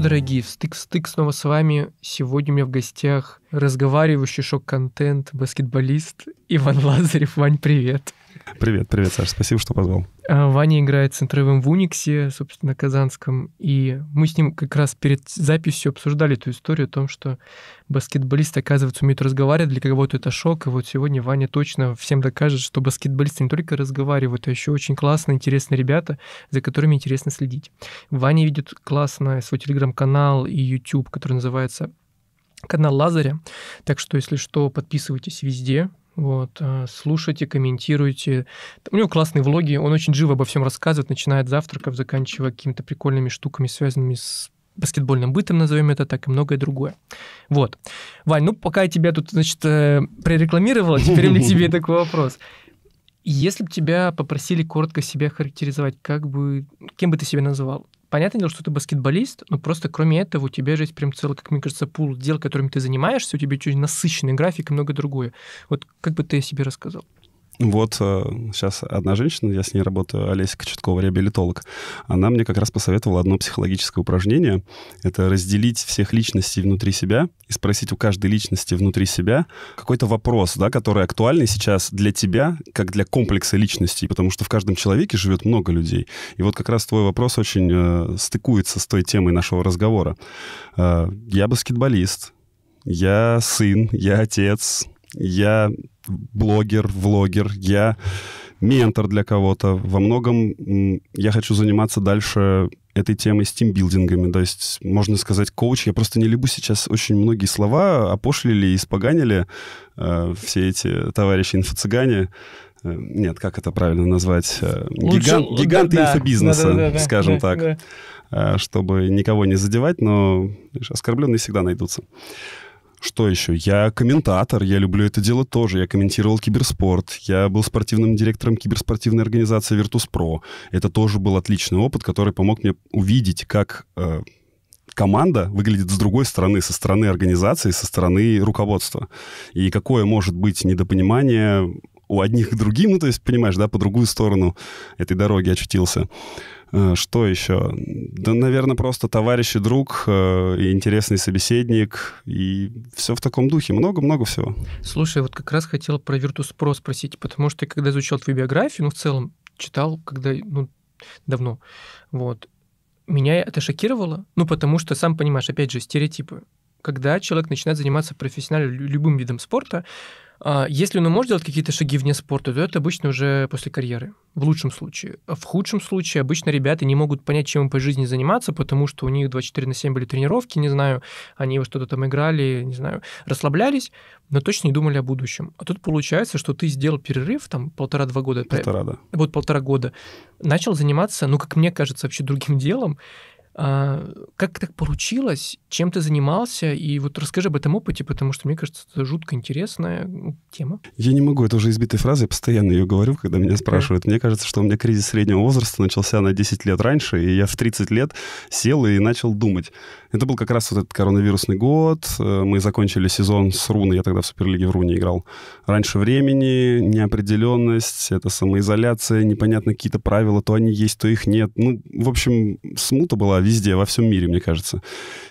дорогие, стык стык снова с вами. Сегодня у меня в гостях разговаривающий шок-контент, баскетболист Иван Лазарев. Вань, привет. Привет, привет, Саша, спасибо, что позвал. А, Ваня играет центровым в Униксе, собственно, казанском, и мы с ним как раз перед записью обсуждали эту историю о том, что баскетболисты, оказывается, умеют разговаривать, для кого-то это шок, и вот сегодня Ваня точно всем докажет, что баскетболисты не только разговаривают, а еще очень классные, интересные ребята, за которыми интересно следить. Ваня видит классно свой телеграм-канал и YouTube, который называется канал Лазаря. Так что, если что, подписывайтесь везде. Вот, а, слушайте, комментируйте. У него классные влоги, он очень живо обо всем рассказывает, начиная от завтраков, заканчивая какими-то прикольными штуками, связанными с баскетбольным бытом, назовем это так, и многое другое. Вот. Вань, ну пока я тебя тут, значит, э, прорекламировала, теперь у меня тебе такой вопрос. Если бы тебя попросили коротко себя характеризовать, как бы, кем бы ты себя называл? понятное дело, что ты баскетболист, но просто кроме этого у тебя же есть прям целый, как мне кажется, пул дел, которыми ты занимаешься, у тебя чуть насыщенный график и много другое. Вот как бы ты себе рассказал? Вот сейчас э, одна женщина, я с ней работаю, Олеся Кочеткова, реабилитолог, она мне как раз посоветовала одно психологическое упражнение. Это разделить всех личностей внутри себя и спросить у каждой личности внутри себя какой-то вопрос, да, который актуальный сейчас для тебя, как для комплекса личностей, потому что в каждом человеке живет много людей. И вот как раз твой вопрос очень э, стыкуется с той темой нашего разговора. Э, я баскетболист, я сын, я отец, я блогер, влогер, я ментор для кого-то. Во многом я хочу заниматься дальше этой темой с тимбилдингами. То есть, можно сказать, коуч. Я просто не люблю сейчас очень многие слова опошлили и испоганили э, все эти товарищи инфо-цыгане. Э, нет, как это правильно назвать? Э, гигант, Лучше, гиганты да, инфобизнеса, да, да, да, скажем да, так. Да. Э, чтобы никого не задевать, но оскорбленные всегда найдутся. Что еще? Я комментатор, я люблю это дело тоже. Я комментировал киберспорт, я был спортивным директором киберспортивной организации Virtus.pro. Это тоже был отличный опыт, который помог мне увидеть, как э, команда выглядит с другой стороны, со стороны организации, со стороны руководства. И какое может быть недопонимание у одних к другим, ну, то есть, понимаешь, да, по другую сторону этой дороги очутился. Э, что еще? Да, наверное, просто товарищ и друг, э, и интересный собеседник, и все в таком духе. Много-много всего. Слушай, вот как раз хотел про Virtus.pro спросить, потому что я когда изучал твою биографию, ну, в целом, читал, когда, ну, давно, вот, меня это шокировало, ну, потому что, сам понимаешь, опять же, стереотипы. Когда человек начинает заниматься профессионально любым видом спорта, а, если он и может делать какие-то шаги вне спорта, то это обычно уже после карьеры, в лучшем случае. В худшем случае обычно ребята не могут понять, чем им по жизни заниматься, потому что у них 24 на 7 были тренировки, не знаю, они во что-то там играли, не знаю, расслаблялись, но точно не думали о будущем. А тут получается, что ты сделал перерыв, там, полтора-два года. Полтора, да. Вот полтора года. Начал заниматься, ну, как мне кажется, вообще другим делом, а, как так получилось? Чем ты занимался? И вот расскажи об этом опыте, потому что, мне кажется, это жутко интересная тема. Я не могу, это уже избитая фраза, я постоянно ее говорю, когда меня спрашивают. Мне кажется, что у меня кризис среднего возраста начался на 10 лет раньше, и я в 30 лет сел и начал думать. Это был как раз вот этот коронавирусный год, э, мы закончили сезон с Руны, я тогда в Суперлиге в Руне играл. Раньше времени, неопределенность, это самоизоляция, непонятно какие-то правила, то они есть, то их нет. Ну, в общем, смута была, везде, во всем мире, мне кажется.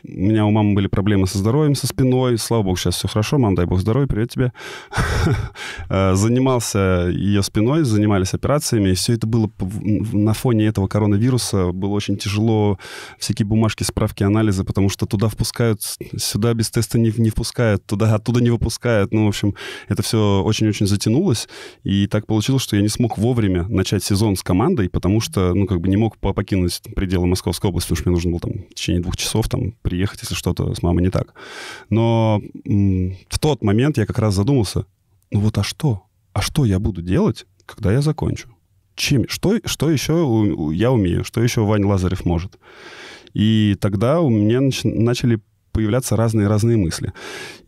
У меня у мамы были проблемы со здоровьем, со спиной. Слава богу, сейчас все хорошо. Мам, дай бог здоровья, привет тебе. Э, занимался ее спиной, занимались операциями. все это было на фоне этого коронавируса. Было очень тяжело всякие бумажки, справки, анализы, потому что туда впускают, сюда без теста не, не впускают, туда оттуда не выпускают. Ну, в общем, это все очень-очень затянулось. И так получилось, что я не смог вовремя начать сезон с командой, потому что, ну, как бы не мог покинуть пределы Московской области, уж мне нужно было там в течение двух часов там приехать, если что-то с мамой не так. Но в тот момент я как раз задумался, ну вот а что? А что я буду делать, когда я закончу? Чем, что, что еще я умею, что еще Вань Лазарев может? И тогда у меня начали появляться разные-разные мысли.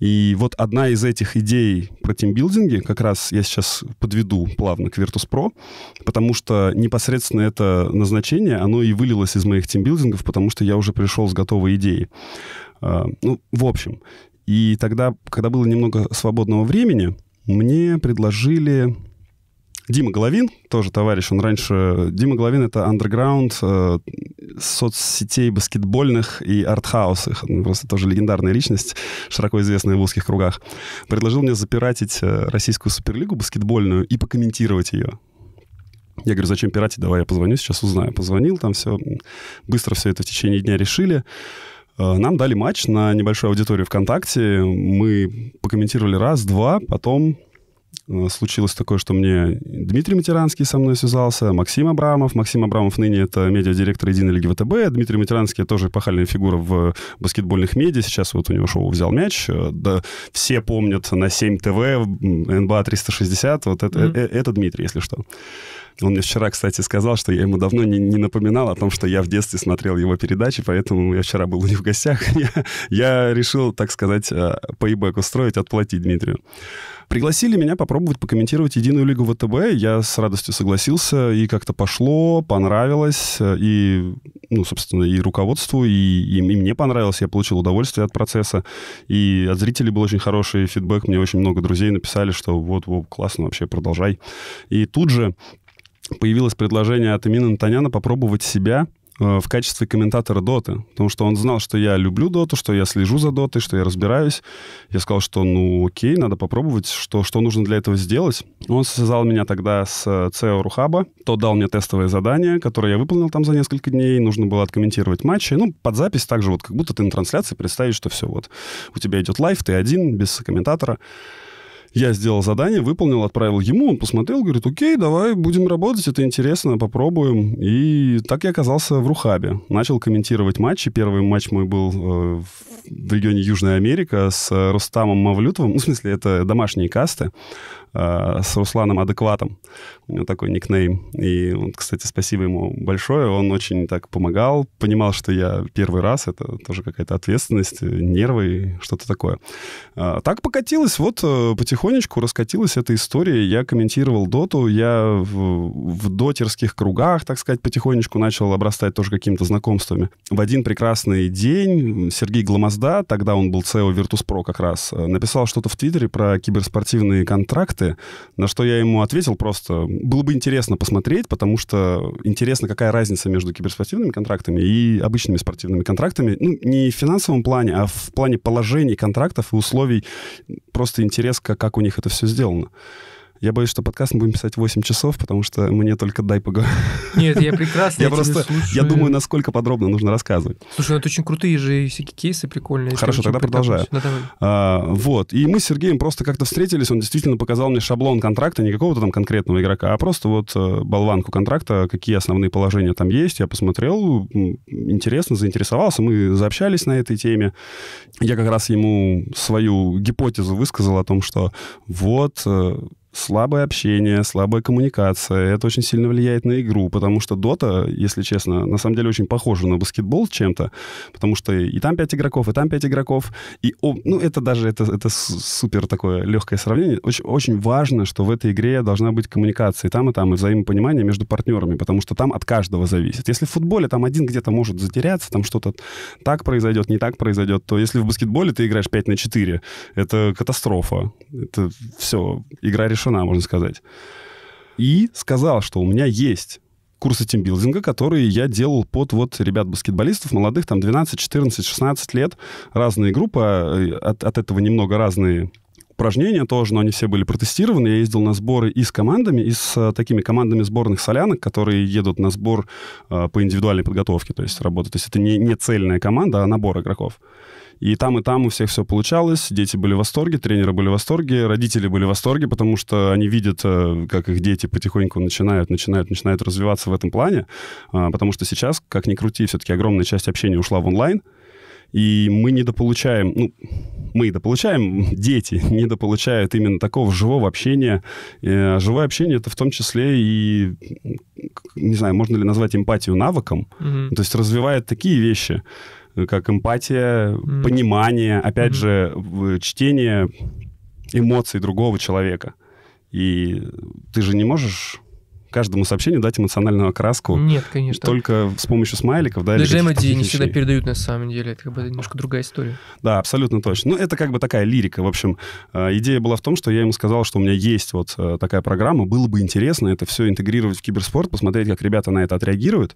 И вот одна из этих идей про тимбилдинги, как раз я сейчас подведу плавно к Pro, потому что непосредственно это назначение, оно и вылилось из моих тимбилдингов, потому что я уже пришел с готовой идеей. А, ну, в общем. И тогда, когда было немного свободного времени, мне предложили Дима Головин, тоже товарищ, он раньше... Дима Головин — это андерграунд э, соцсетей баскетбольных и артхаус. Их, он просто тоже легендарная личность, широко известная в узких кругах. Предложил мне запиратить э, российскую суперлигу баскетбольную и покомментировать ее. Я говорю, зачем пиратить? Давай я позвоню, сейчас узнаю. Позвонил, там все... Быстро все это в течение дня решили. Э, нам дали матч на небольшую аудиторию ВКонтакте. Мы покомментировали раз, два, потом Э, случилось такое, что мне Дмитрий Матеранский со мной связался, Максим Абрамов. Максим Абрамов ныне это медиадиректор единой лиги ВТБ. Дмитрий Матеранский тоже эпохальная фигура в баскетбольных медиа. Сейчас вот у него шоу «Взял мяч». Э, да, все помнят на 7 ТВ, НБА 360. Вот это, mm-hmm. это Дмитрий, если что. Он мне вчера, кстати, сказал, что я ему давно не, не напоминал о том, что я в детстве смотрел его передачи, поэтому я вчера был у них в гостях. я, я решил, так сказать, пейбэк устроить, отплатить Дмитрию. Пригласили меня попробовать покомментировать единую лигу ВТБ. Я с радостью согласился, и как-то пошло, понравилось, э, и, ну, собственно, и руководству, и, и, и мне понравилось, я получил удовольствие от процесса, и от зрителей был очень хороший фидбэк, мне очень много друзей написали, что вот, вот, классно вообще, продолжай. И тут же появилось предложение от Эмина Антоняна попробовать себя Э, в качестве комментатора Доты, потому что он знал, что я люблю Доту, что я слежу за Дотой, что я разбираюсь. Я сказал, что ну окей, надо попробовать, что, что нужно для этого сделать. Он связал меня тогда с э, CEO Рухаба, тот дал мне тестовое задание, которое я выполнил там за несколько дней, нужно было откомментировать матчи, ну, под запись также вот, как будто ты на трансляции представишь, что все, вот, у тебя идет лайв, ты один, без комментатора. Я сделал задание, выполнил, отправил ему, он посмотрел, говорит, окей, давай будем работать, это интересно, попробуем. И так я оказался в Рухабе. Начал комментировать матчи. Первый матч мой был э, в регионе Южная Америка с Рустамом Мавлютовым. Ну, в смысле, это домашние касты. Э, с Русланом Адекватом. У него такой никнейм. И, он, кстати, спасибо ему большое. Он очень так помогал, понимал, что я первый раз. Это тоже какая-то ответственность, э, нервы, что-то такое. А, так покатилось. Вот э, потихонечку раскатилась эта история. Я комментировал доту. Я в, в дотерских кругах, так сказать, потихонечку начал обрастать тоже какими-то знакомствами. В один прекрасный день Сергей Гломозда, тогда он был CEO Virtus.pro как раз, написал что-то в Твиттере про киберспортивные контракты тексты, на что я ему ответил просто, было бы интересно посмотреть, потому что интересно, какая разница между киберспортивными контрактами и обычными спортивными контрактами. Ну, не в финансовом плане, а в плане положений контрактов и условий. Просто интерес, как, как у них это все сделано. Я боюсь, что подкаст мы будем писать 8 часов, потому что мне только дай поговорить. Нет, я прекрасно. Я просто, я думаю, насколько подробно нужно рассказывать. Слушай, ну это очень крутые же всякие кейсы прикольные. Хорошо, тогда продолжаю. А, вот, и мы с Сергеем просто как-то встретились, он действительно показал мне шаблон контракта, не какого-то там конкретного игрока, а просто вот э, болванку контракта, какие основные положения там есть. Я посмотрел, интересно, заинтересовался, мы заобщались на этой теме. Я как раз ему свою гипотезу высказал о том, что вот э, слабое общение, слабая коммуникация. Это очень сильно влияет на игру, потому что Дота, если честно, на самом деле очень похожа на баскетбол чем-то, потому что и там пять игроков, и там пять игроков, и ну это даже это это супер такое легкое сравнение. Очень очень важно, что в этой игре должна быть коммуникация и там и там и взаимопонимание между партнерами, потому что там от каждого зависит. Если в футболе там один где-то может затеряться, там что-то так произойдет, не так произойдет, то если в баскетболе ты играешь 5 на 4, это катастрофа. Это все, игра решена тишина, можно сказать. И сказал, что у меня есть курсы тимбилдинга, которые я делал под вот ребят-баскетболистов молодых, там 12, 14, 16 лет. Разные группы, а, от, от этого немного разные упражнения тоже, но они все были протестированы. Я ездил на сборы и с командами, и с а, такими командами сборных солянок, которые едут на сбор а, по индивидуальной подготовке, то есть работают То есть это не, не цельная команда, а набор игроков. И там, и там у всех все получалось. Дети были в восторге, тренеры были в восторге, родители были в восторге, потому что они видят, э, как их дети потихоньку начинают, начинают, начинают развиваться в этом плане. А, потому что сейчас, как ни крути, все-таки огромная часть общения ушла в онлайн. И мы недополучаем, ну, мы дополучаем дети недополучают именно такого живого общения. Э, а живое общение — это в том числе и, не знаю, можно ли назвать эмпатию навыком, mm-hmm. то есть развивает такие вещи, Э, как эмпатия, mm. понимание, опять mm-hmm. же, э, чтение эмоций другого человека. И ты же не можешь каждому сообщению дать эмоциональную окраску. Нет, конечно. Только с помощью смайликов, да? Даже эмодзи не всегда передают, на самом деле. Это как бы немножко другая история. Да, абсолютно точно. Ну, это как бы такая лирика. В общем, э, идея была в том, что я ему сказал, что у меня есть вот такая программа, было бы интересно это все интегрировать в киберспорт, посмотреть, как ребята на это отреагируют.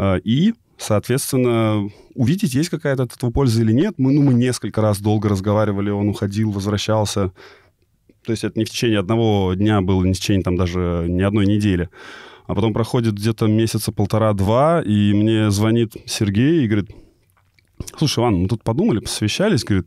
И Соответственно, увидеть, есть какая-то от этого польза или нет. Мы, ну, мы несколько раз долго разговаривали, он уходил, возвращался. То есть это не в течение одного дня было, не в течение там даже ни одной недели. А потом проходит где-то месяца полтора-два, и мне звонит Сергей и говорит, слушай, Иван, мы тут подумали, посовещались, говорит,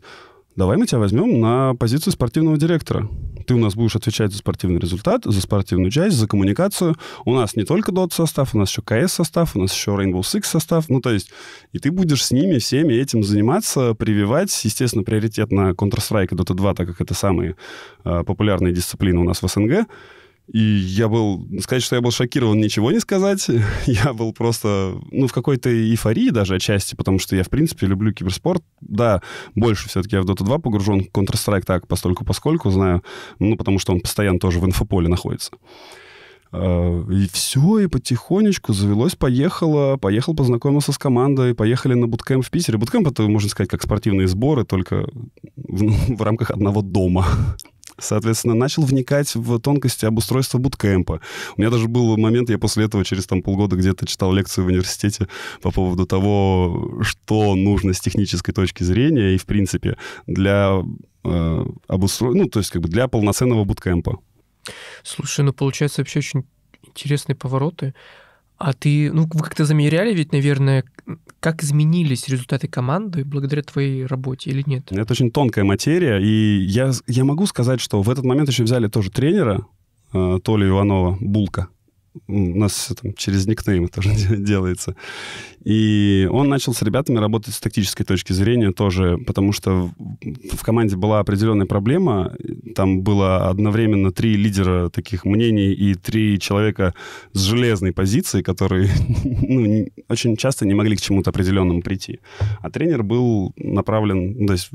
давай мы тебя возьмем на позицию спортивного директора. Ты у нас будешь отвечать за спортивный результат, за спортивную часть, за коммуникацию. У нас не только DOT состав, у нас еще КС состав, у нас еще Rainbow Six состав. Ну, то есть, и ты будешь с ними всеми этим заниматься, прививать. Естественно, приоритет на Counter-Strike и Dota 2, так как это самые э, популярные дисциплины у нас в СНГ. И я был... Сказать, что я был шокирован, ничего не сказать. Я был просто, ну, в какой-то эйфории даже отчасти, потому что я, в принципе, люблю киберспорт. Да, больше все-таки я в Dota 2 погружен, Counter-Strike так, постольку поскольку знаю, ну, потому что он постоянно тоже в инфополе находится. А, и все, и потихонечку завелось, поехало, поехал, познакомился с командой, поехали на буткэмп в Питере. Буткэмп — это, можно сказать, как спортивные сборы, только в, в рамках одного дома соответственно, начал вникать в тонкости обустройства буткемпа. У меня даже был момент, я после этого через там полгода где-то читал лекцию в университете по поводу того, что нужно с технической точки зрения и, в принципе, для э, обустро... ну, то есть как бы для полноценного буткемпа. Слушай, ну получается вообще очень интересные повороты. А ты, ну, вы как-то замеряли ведь, наверное, как изменились результаты команды благодаря твоей работе или нет? Это очень тонкая материя, и я, я могу сказать, что в этот момент еще взяли тоже тренера, э, Толю Иванова, Булка, у нас там, через никнейм тоже делается. И он начал с ребятами работать с тактической точки зрения тоже, потому что в команде была определенная проблема. Там было одновременно три лидера таких мнений и три человека с железной позицией, которые ну, очень часто не могли к чему-то определенному прийти. А тренер был направлен, то есть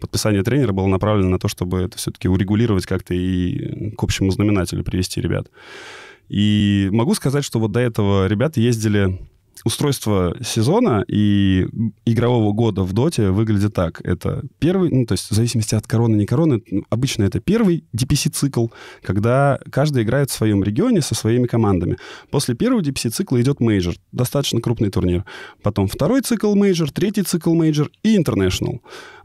подписание тренера было направлено на то, чтобы это все-таки урегулировать как-то и к общему знаменателю привести ребят. И могу сказать, что вот до этого ребята ездили устройство сезона и игрового года в доте выглядит так. Это первый, ну, то есть в зависимости от короны, не короны, ну, обычно это первый DPC-цикл, когда каждый играет в своем регионе со своими командами. После первого DPC-цикла идет мейджор, достаточно крупный турнир. Потом второй цикл мейджор, третий цикл мейджор и интернешнл.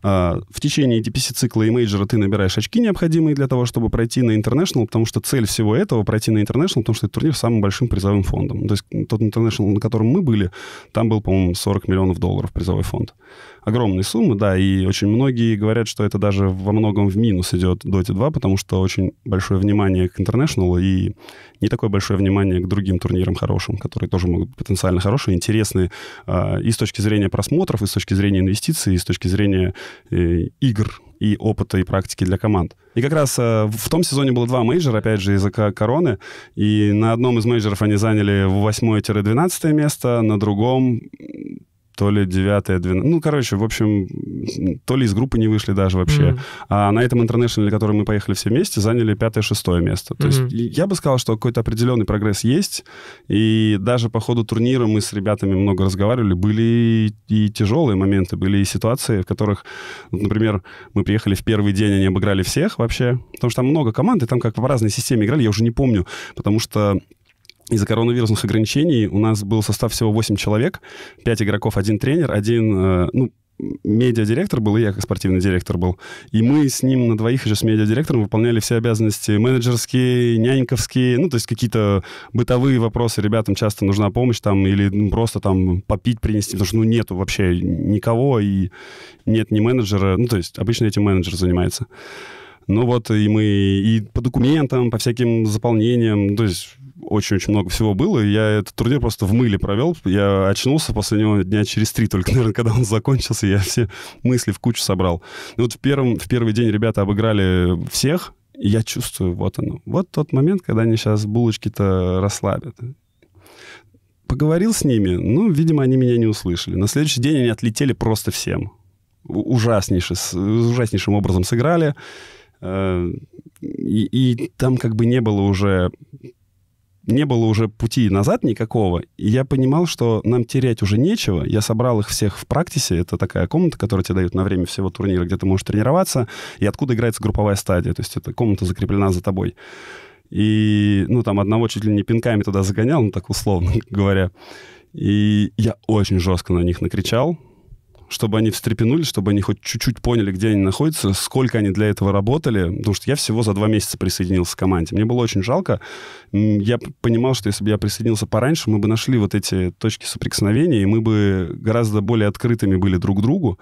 А, в течение DPC-цикла и мейджора ты набираешь очки, необходимые для того, чтобы пройти на International, потому что цель всего этого — пройти на International, потому что этот турнир с самым большим призовым фондом. То есть тот International, на котором мы были, там был, по-моему, 40 миллионов долларов призовой фонд огромные суммы, да, и очень многие говорят, что это даже во многом в минус идет Dota 2, потому что очень большое внимание к International и не такое большое внимание к другим турнирам хорошим, которые тоже могут быть потенциально хорошие, интересные э, и с точки зрения просмотров, и с точки зрения инвестиций, и с точки зрения э, игр, и опыта, и практики для команд. И как раз э, в том сезоне было два мейджора, опять же, из-за короны. И на одном из мейджеров они заняли 8-12 место, на другом то ли 9 12 Ну, короче, в общем, то ли из группы не вышли даже вообще. Mm-hmm. А на этом интернешнале, который мы поехали все вместе, заняли пятое-шестое место. То mm-hmm. есть я бы сказал, что какой-то определенный прогресс есть. И даже по ходу турнира мы с ребятами много разговаривали. Были и тяжелые моменты, были и ситуации, в которых, например, мы приехали в первый день, они обыграли всех вообще. Потому что там много команд, и там как в разной системе играли, я уже не помню. Потому что из-за коронавирусных ограничений у нас был состав всего 8 человек, 5 игроков, один тренер, один, э, ну, медиадиректор был, и я как спортивный директор был. И мы с ним на двоих еще с медиадиректором выполняли все обязанности менеджерские, няньковские, ну, то есть какие-то бытовые вопросы. Ребятам часто нужна помощь там или ну, просто там попить принести, потому что ну нету вообще никого и нет ни менеджера, ну, то есть обычно этим менеджер занимается. Ну вот и мы и по документам, по всяким заполнениям, ну, то есть очень-очень много всего было. И я этот турнир просто в мыле провел. Я очнулся после него дня через три только, наверное, когда он закончился. Я все мысли в кучу собрал. Ну вот в, первом, в первый день ребята обыграли всех. И я чувствую, вот оно. Вот тот момент, когда они сейчас булочки-то расслабят. Поговорил с ними, ну, видимо, они меня не услышали. На следующий день они отлетели просто всем. Ужаснейше, ужаснейшим образом сыграли. Э, и, и там как бы не было уже не было уже пути назад никакого, и я понимал, что нам терять уже нечего. Я собрал их всех в практисе. Это такая комната, которую тебе дают на время всего турнира, где ты можешь тренироваться, и откуда играется групповая стадия. То есть эта комната закреплена за тобой. И, ну, там одного чуть ли не пинками туда загонял, ну, так условно говоря. И я очень жестко на них накричал, чтобы они встрепенулись, чтобы они хоть чуть-чуть поняли, где они находятся, сколько они для этого работали, потому что я всего за два месяца присоединился к команде. Мне было очень жалко. Я понимал, что если бы я присоединился пораньше, мы бы нашли вот эти точки соприкосновения, и мы бы гораздо более открытыми были друг к другу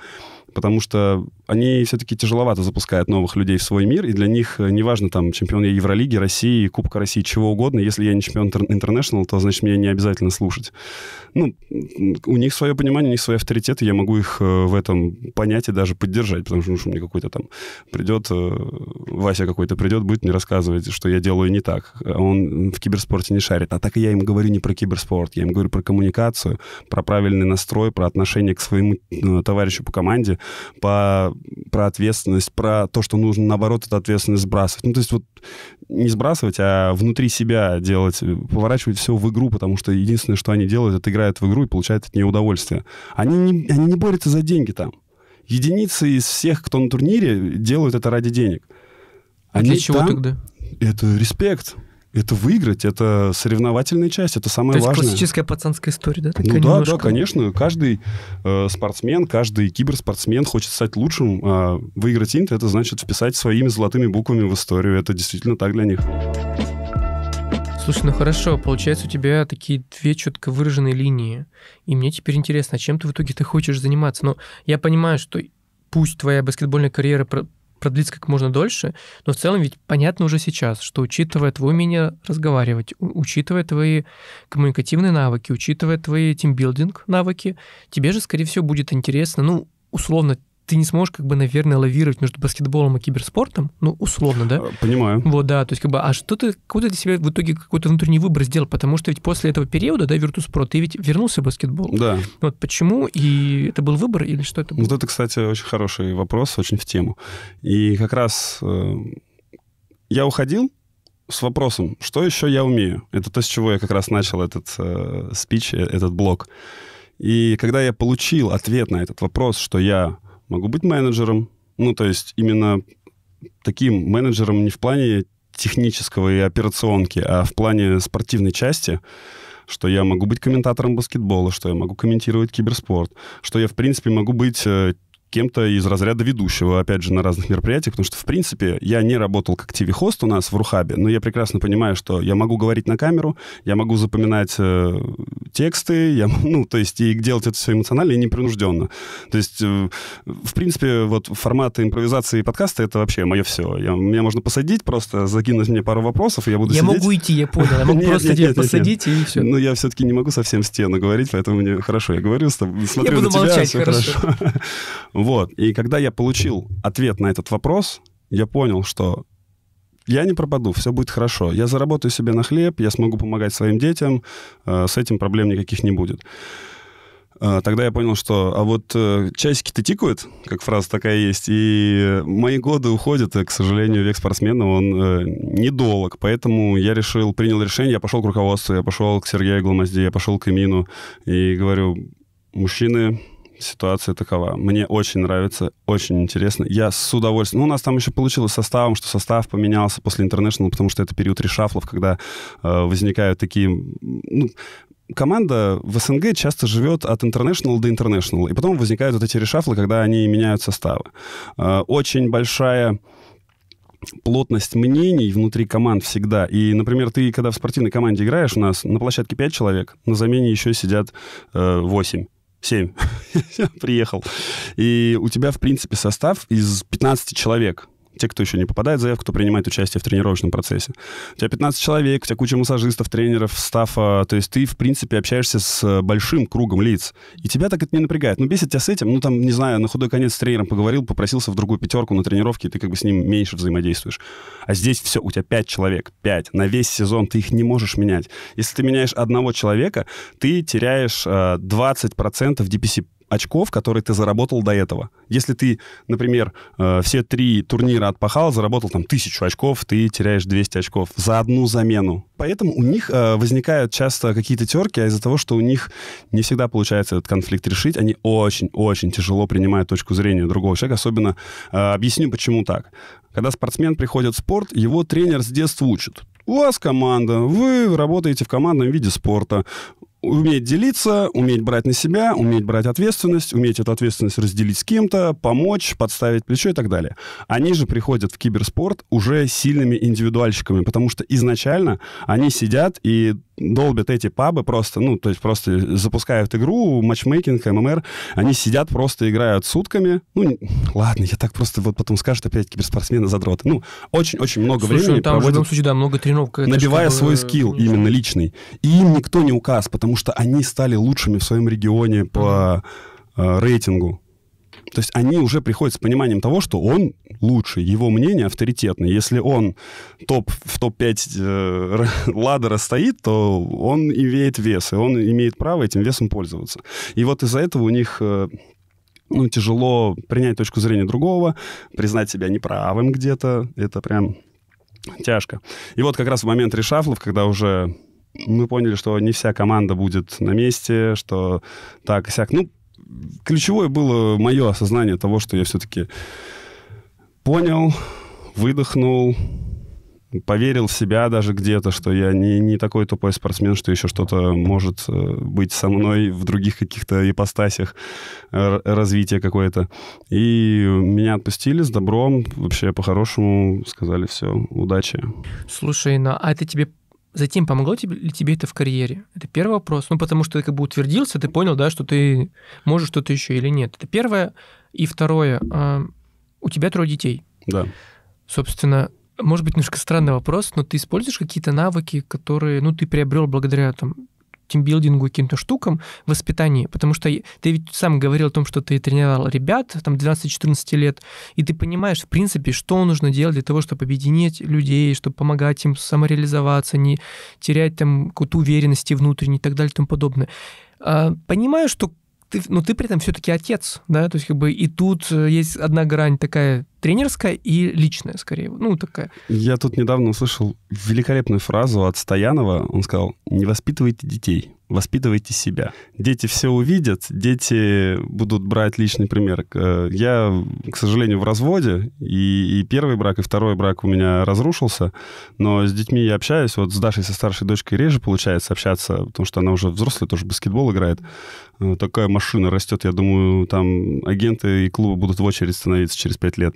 потому что они все-таки тяжеловато запускают новых людей в свой мир, и для них э, неважно, там, чемпион я Евролиги, России, Кубка России, чего угодно, если я не чемпион интернешнл, то, значит, меня не обязательно слушать. Ну, у них свое понимание, у них свои авторитеты, я могу их э, в этом понять и даже поддержать, потому что, ну, что мне какой-то там придет, э, Вася какой-то придет, будет мне рассказывать, что я делаю не так, а он в киберспорте не шарит, а так я им говорю не про киберспорт, я им говорю про коммуникацию, про правильный настрой, про отношение к своему товарищу по команде, по, про ответственность, про то, что нужно, наоборот, эту ответственность сбрасывать. Ну, то есть вот не сбрасывать, а внутри себя делать, поворачивать все в игру, потому что единственное, что они делают, это играют в игру и получают от нее удовольствие. Они не, они не борются за деньги там. Единицы из всех, кто на турнире, делают это ради денег. а для чего там... тогда? Это респект это выиграть, это соревновательная часть, это самое То важное. есть классическая пацанская история, да? Такая ну да, да, конечно. Каждый э, спортсмен, каждый киберспортсмен хочет стать лучшим. А выиграть Инт, это значит вписать своими золотыми буквами в историю. Это действительно так для них. Слушай, ну хорошо, получается у тебя такие две четко выраженные линии. И мне теперь интересно, а чем ты в итоге ты хочешь заниматься? Но ну, я понимаю, что пусть твоя баскетбольная карьера продлится как можно дольше, но в целом ведь понятно уже сейчас, что учитывая твое умение разговаривать, учитывая твои коммуникативные навыки, учитывая твои тимбилдинг навыки, тебе же, скорее всего, будет интересно, ну, условно, ты не сможешь, как бы, наверное, лавировать между баскетболом и киберспортом, ну, условно, да? Э, понимаю. Вот, да, то есть, как бы, а что ты, какой ты для себя в итоге какой-то внутренний выбор сделал, потому что ведь после этого периода, да, Virtus.pro, ты ведь вернулся в баскетбол. Да. Вот почему, и это был выбор, или что это ну, было? Вот это, кстати, очень хороший вопрос, очень в тему. И как раз э, я уходил, с вопросом, что еще я умею. Это то, с чего я как раз начал этот э, спич, э, этот блог. И когда я получил ответ на этот вопрос, что я могу быть менеджером. Ну, то есть именно таким менеджером не в плане технического и операционки, а в плане спортивной части, что я могу быть комментатором баскетбола, что я могу комментировать киберспорт, что я, в принципе, могу быть э, кем-то из разряда ведущего, опять же, на разных мероприятиях, потому что, в принципе, я не работал как TV-хост у нас в Рухабе, но я прекрасно понимаю, что я могу говорить на камеру, я могу запоминать э, тексты, я, ну, то есть, и делать это все эмоционально и непринужденно. То есть, э, в принципе, вот форматы импровизации и подкаста — это вообще мое все. Я, меня можно посадить, просто закинуть мне пару вопросов, и я буду я сидеть. Я могу идти, я понял. Я могу просто тебя посадить, и все. Ну, я все-таки не могу совсем стену говорить, поэтому мне хорошо, я говорю, смотрю на тебя, все хорошо. Вот. И когда я получил ответ на этот вопрос, я понял, что я не пропаду, все будет хорошо. Я заработаю себе на хлеб, я смогу помогать своим детям, э, с этим проблем никаких не будет. Э, тогда я понял, что а вот э, часики-то тикают, как фраза такая есть, и мои годы уходят, и, к сожалению, век спортсмена, он э, недолог, поэтому я решил, принял решение, я пошел к руководству, я пошел к Сергею Гломозде, я пошел к Эмину, и говорю, мужчины, ситуация такова. Мне очень нравится, очень интересно. Я с удовольствием... Ну, у нас там еще получилось составом, что состав поменялся после International, потому что это период решафлов, когда э, возникают такие... Ну, команда в СНГ часто живет от International до International, и потом возникают вот эти решафлы, когда они меняют составы. Э, очень большая плотность мнений внутри команд всегда. И, например, ты, когда в спортивной команде играешь, у нас на площадке 5 человек, на замене еще сидят э, 8. 7. Приехал. И у тебя, в принципе, состав из 15 человек те, кто еще не попадает в заявку, кто принимает участие в тренировочном процессе. У тебя 15 человек, у тебя куча массажистов, тренеров, стафа, то есть ты, в принципе, общаешься с э, большим кругом лиц, и тебя так это не напрягает. Ну, бесит тебя с этим, ну, там, не знаю, на худой конец с тренером поговорил, попросился в другую пятерку на тренировке, и ты как бы с ним меньше взаимодействуешь. А здесь все, у тебя 5 человек, 5, на весь сезон ты их не можешь менять. Если ты меняешь одного человека, ты теряешь э, 20% DPC очков, которые ты заработал до этого. Если ты, например, э, все три турнира отпахал, заработал там тысячу очков, ты теряешь 200 очков за одну замену. Поэтому у них э, возникают часто какие-то терки, а из-за того, что у них не всегда получается этот конфликт решить, они очень-очень тяжело принимают точку зрения другого человека. Особенно э, объясню, почему так. Когда спортсмен приходит в спорт, его тренер с детства учит. У вас команда, вы работаете в командном виде спорта, уметь делиться, уметь брать на себя, уметь брать ответственность, уметь эту ответственность разделить с кем-то, помочь, подставить плечо и так далее. Они же приходят в киберспорт уже сильными индивидуальщиками, потому что изначально они сидят и долбят эти пабы просто, ну, то есть просто запускают игру, матчмейкинг, ММР, они сидят, просто играют сутками. Ну, ладно, я так просто вот потом скажут опять киберспортсмены задроты. Ну, очень-очень много Слушай, времени ну, там проводят, в любом случае, да, много тренировок. Набивая чтобы... свой скилл, да. именно личный. И им никто не указ, потому что они стали лучшими в своем регионе по э, рейтингу. То есть они уже приходят с пониманием того, что он лучше, его мнение авторитетное. Если он топ, в топ-5 э, ладера стоит, то он имеет вес, и он имеет право этим весом пользоваться. И вот из-за этого у них... Э, ну, тяжело принять точку зрения другого, признать себя неправым где-то. Это прям тяжко. И вот как раз в момент решафлов, когда уже мы поняли, что не вся команда будет на месте, что так и сяк. Ну, ключевое было мое осознание того, что я все-таки понял, выдохнул, поверил в себя даже где-то, что я не, не такой тупой спортсмен, что еще что-то может э, быть со мной в других каких-то ипостасях э, развития какое-то. И меня отпустили с добром, вообще по-хорошему сказали все, удачи. Слушай, ну а это тебе Затем помогло тебе, ли тебе это в карьере? Это первый вопрос. Ну, потому что ты как бы утвердился, ты понял, да, что ты можешь что-то еще или нет. Это первое. И второе. А, у тебя трое детей. Да. Собственно, может быть, немножко странный вопрос, но ты используешь какие-то навыки, которые, ну, ты приобрел благодаря там тимбилдингу, каким-то штукам, воспитании, потому что ты ведь сам говорил о том, что ты тренировал ребят, там, 12-14 лет, и ты понимаешь, в принципе, что нужно делать для того, чтобы объединить людей, чтобы помогать им самореализоваться, не терять там какую-то уверенности внутренней и так далее и тому подобное. А, понимаю, что ты, но ты при этом все-таки отец, да, то есть как бы и тут э, есть одна грань такая тренерская и личная, скорее. Ну, такая. Я тут недавно услышал великолепную фразу от Стоянова. Он сказал, не воспитывайте детей, воспитывайте себя. Дети все увидят, дети будут брать личный пример. Э, я, к сожалению, в разводе, и, и первый брак, и второй брак у меня разрушился, но с детьми я общаюсь, вот с Дашей, со старшей дочкой реже получается общаться, потому что она уже взрослая, тоже баскетбол играет. Э, такая машина растет, я думаю, там агенты и клубы будут в очередь становиться через пять лет.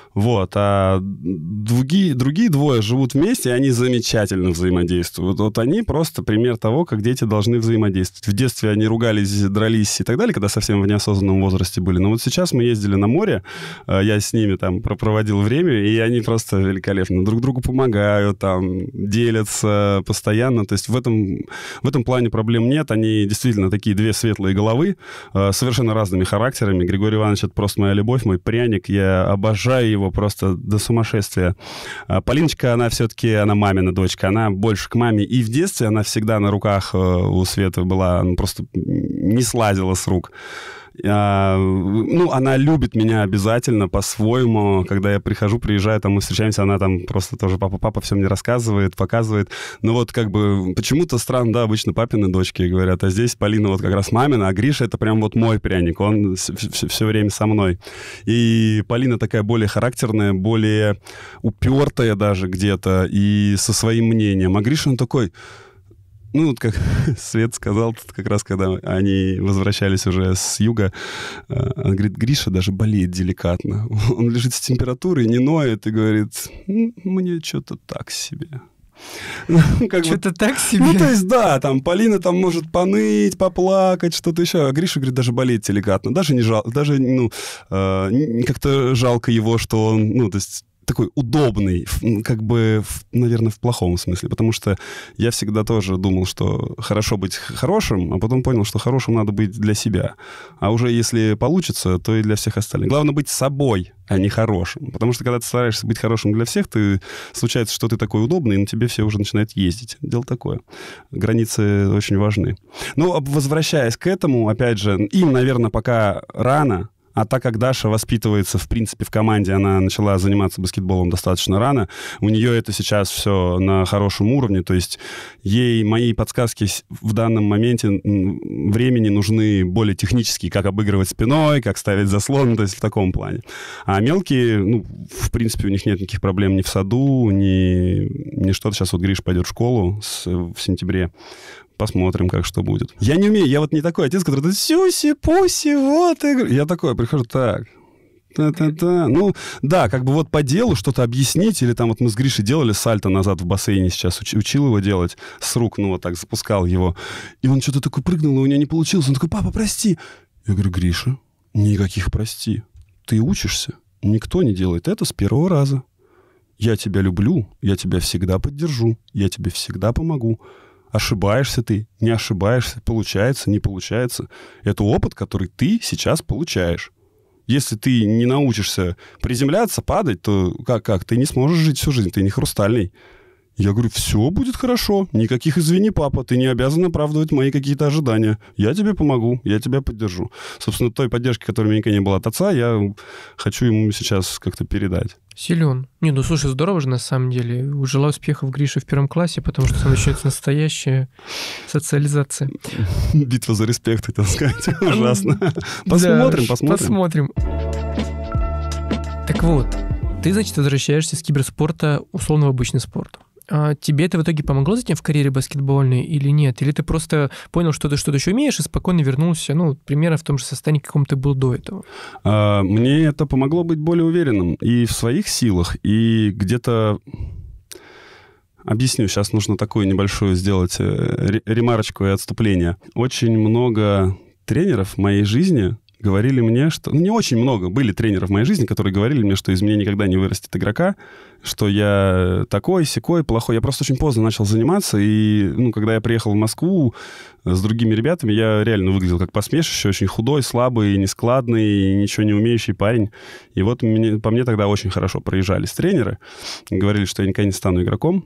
Вот. А другие, другие двое живут вместе, и они замечательно взаимодействуют. Вот, вот они просто пример того, как дети должны взаимодействовать. В детстве они ругались, дрались и так далее, когда совсем в неосознанном возрасте были. Но вот сейчас мы ездили на море, э, я с ними там проводил время, и они просто великолепно друг другу помогают, там, делятся постоянно. То есть в этом, в этом плане проблем нет. Они действительно такие две светлые головы, э, совершенно разными характерами. Григорий Иванович — это просто моя любовь, мой пряник. Я обожаю его его просто до сумасшествия. А, Полиночка, она все-таки, она мамина дочка, она больше к маме. И в детстве она всегда на руках э, у Светы была, ну, просто не слазила с рук. Я, а, ну, она любит меня обязательно по-своему. Когда я прихожу, приезжаю, там мы встречаемся, она там просто тоже папа, папа все мне рассказывает, показывает. Ну вот как бы почему-то странно, да, обычно папины дочки говорят, а здесь Полина вот как раз мамина, а Гриша это прям вот мой пряник, он все, все время со мной. И Полина такая более характерная, более упертая даже где-то и со своим мнением. А Гриша он такой, ну, вот как Свет сказал, тут как раз когда они возвращались уже с юга, э, он говорит, Гриша даже болеет деликатно. Он лежит с температурой, не ноет и говорит, мне что-то так себе. что-то ну, бы... так ну, себе. Ну, то есть, да, там Полина там может поныть, поплакать, что-то еще. А Гриша, говорит, даже болеет деликатно. Даже не жал, даже, ну, э, как-то жалко его, что он, ну, то есть такой удобный, как бы, наверное, в плохом смысле, потому что я всегда тоже думал, что хорошо быть хорошим, а потом понял, что хорошим надо быть для себя. А уже если получится, то и для всех остальных. Главное быть собой, а не хорошим. Потому что когда ты стараешься быть хорошим для всех, ты случается, что ты такой удобный, и на тебе все уже начинают ездить. Дело такое. Границы очень важны. Ну, а возвращаясь к этому, опять же, им, наверное, пока рано, а так как Даша воспитывается, в принципе, в команде, она начала заниматься баскетболом достаточно рано, у нее это сейчас все на хорошем уровне, то есть ей мои подсказки в данном моменте времени нужны более технические, как обыгрывать спиной, как ставить заслон, то есть в таком плане. А мелкие, ну, в принципе, у них нет никаких проблем ни в саду, ни, ни что-то. Сейчас вот Гриш пойдет в школу с, в сентябре, посмотрим, как что будет. Я не умею, я вот не такой отец, который сюси, пуси, вот игры. Я такой, прихожу, так, Та-та-та. Ну, да, как бы вот по делу что-то объяснить, или там вот мы с Гришей делали сальто назад в бассейне сейчас, уч- учил его делать с рук, ну вот так запускал его. И он что-то такой прыгнул, и у него не получилось. Он такой, папа, прости. Я говорю, Гриша, никаких прости. Ты учишься. Никто не делает это с первого раза. Я тебя люблю, я тебя всегда поддержу, я тебе всегда помогу. Ошибаешься ты, не ошибаешься, получается, не получается. Это опыт, который ты сейчас получаешь. Если ты не научишься приземляться, падать, то как, как? Ты не сможешь жить всю жизнь, ты не хрустальный. Я говорю, все будет хорошо, никаких извини, папа, ты не обязан оправдывать мои какие-то ожидания. Я тебе помогу, я тебя поддержу. Собственно, той поддержки, которой у меня никогда не было от отца, я хочу ему сейчас как-то передать. Силен. Не, ну слушай, здорово же на самом деле. Желаю успехов Грише в первом классе, потому что начнется настоящая социализация. Битва за респект, хотел сказать. Ужасно. Посмотрим, посмотрим. Посмотрим. Так вот, ты, значит, возвращаешься с киберспорта условно в обычный спорт. А, тебе это в итоге помогло затем в карьере баскетбольной или нет? Или ты просто понял, что ты что-то еще умеешь и спокойно вернулся, ну, примерно в том же состоянии, каком ты был до этого? А, мне это помогло быть более уверенным и в своих силах, и где-то Объясню, сейчас нужно такую небольшую сделать э, ремарочку и отступление. Очень много тренеров в моей жизни говорили мне, что... Ну, не очень много были тренеров в моей жизни, которые говорили мне, что из меня никогда не вырастет игрока, что я такой, секой, плохой. Я просто очень поздно начал заниматься, и, ну, когда я приехал в Москву с другими ребятами, я реально выглядел как посмешище, очень худой, слабый, нескладный, ничего не умеющий парень. И вот мне, по мне тогда очень хорошо проезжались тренеры, говорили, что я никогда не стану игроком,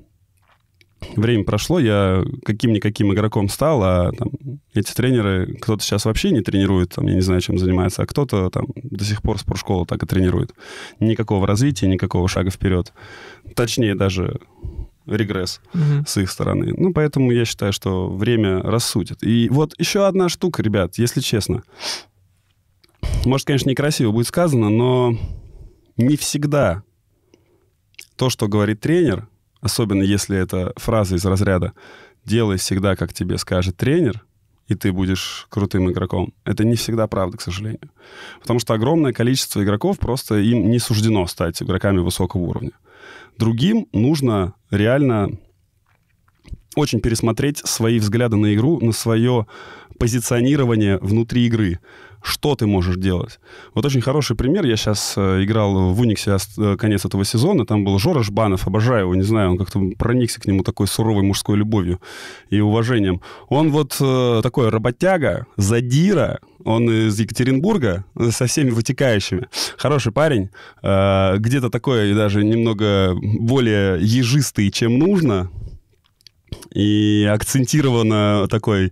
время прошло, я каким-никаким игроком стал, а там, эти тренеры, кто-то сейчас вообще не тренирует, там, я не знаю, чем занимается, а кто-то там до сих пор спортшколу так и тренирует. Никакого развития, никакого шага вперед. Точнее, даже регресс угу. с их стороны. Ну, поэтому я считаю, что время рассудит. И вот еще одна штука, ребят, если честно. Может, конечно, некрасиво будет сказано, но не всегда то, что говорит тренер, особенно если это фраза из разряда «делай всегда, как тебе скажет тренер», и ты будешь крутым игроком. Это не всегда правда, к сожалению. Потому что огромное количество игроков просто им не суждено стать игроками высокого уровня. Другим нужно реально очень пересмотреть свои взгляды на игру, на свое позиционирование внутри игры что ты можешь делать. Вот очень хороший пример. Я сейчас э, играл в Униксе э, конец этого сезона. Там был Жора Жбанов. Обожаю его, не знаю, он как-то проникся к нему такой суровой мужской любовью и уважением. Он вот э, такой работяга, задира. Он из Екатеринбурга э, со всеми вытекающими. Хороший парень. Э, где-то такой даже немного более ежистый, чем нужно. И акцентированно такой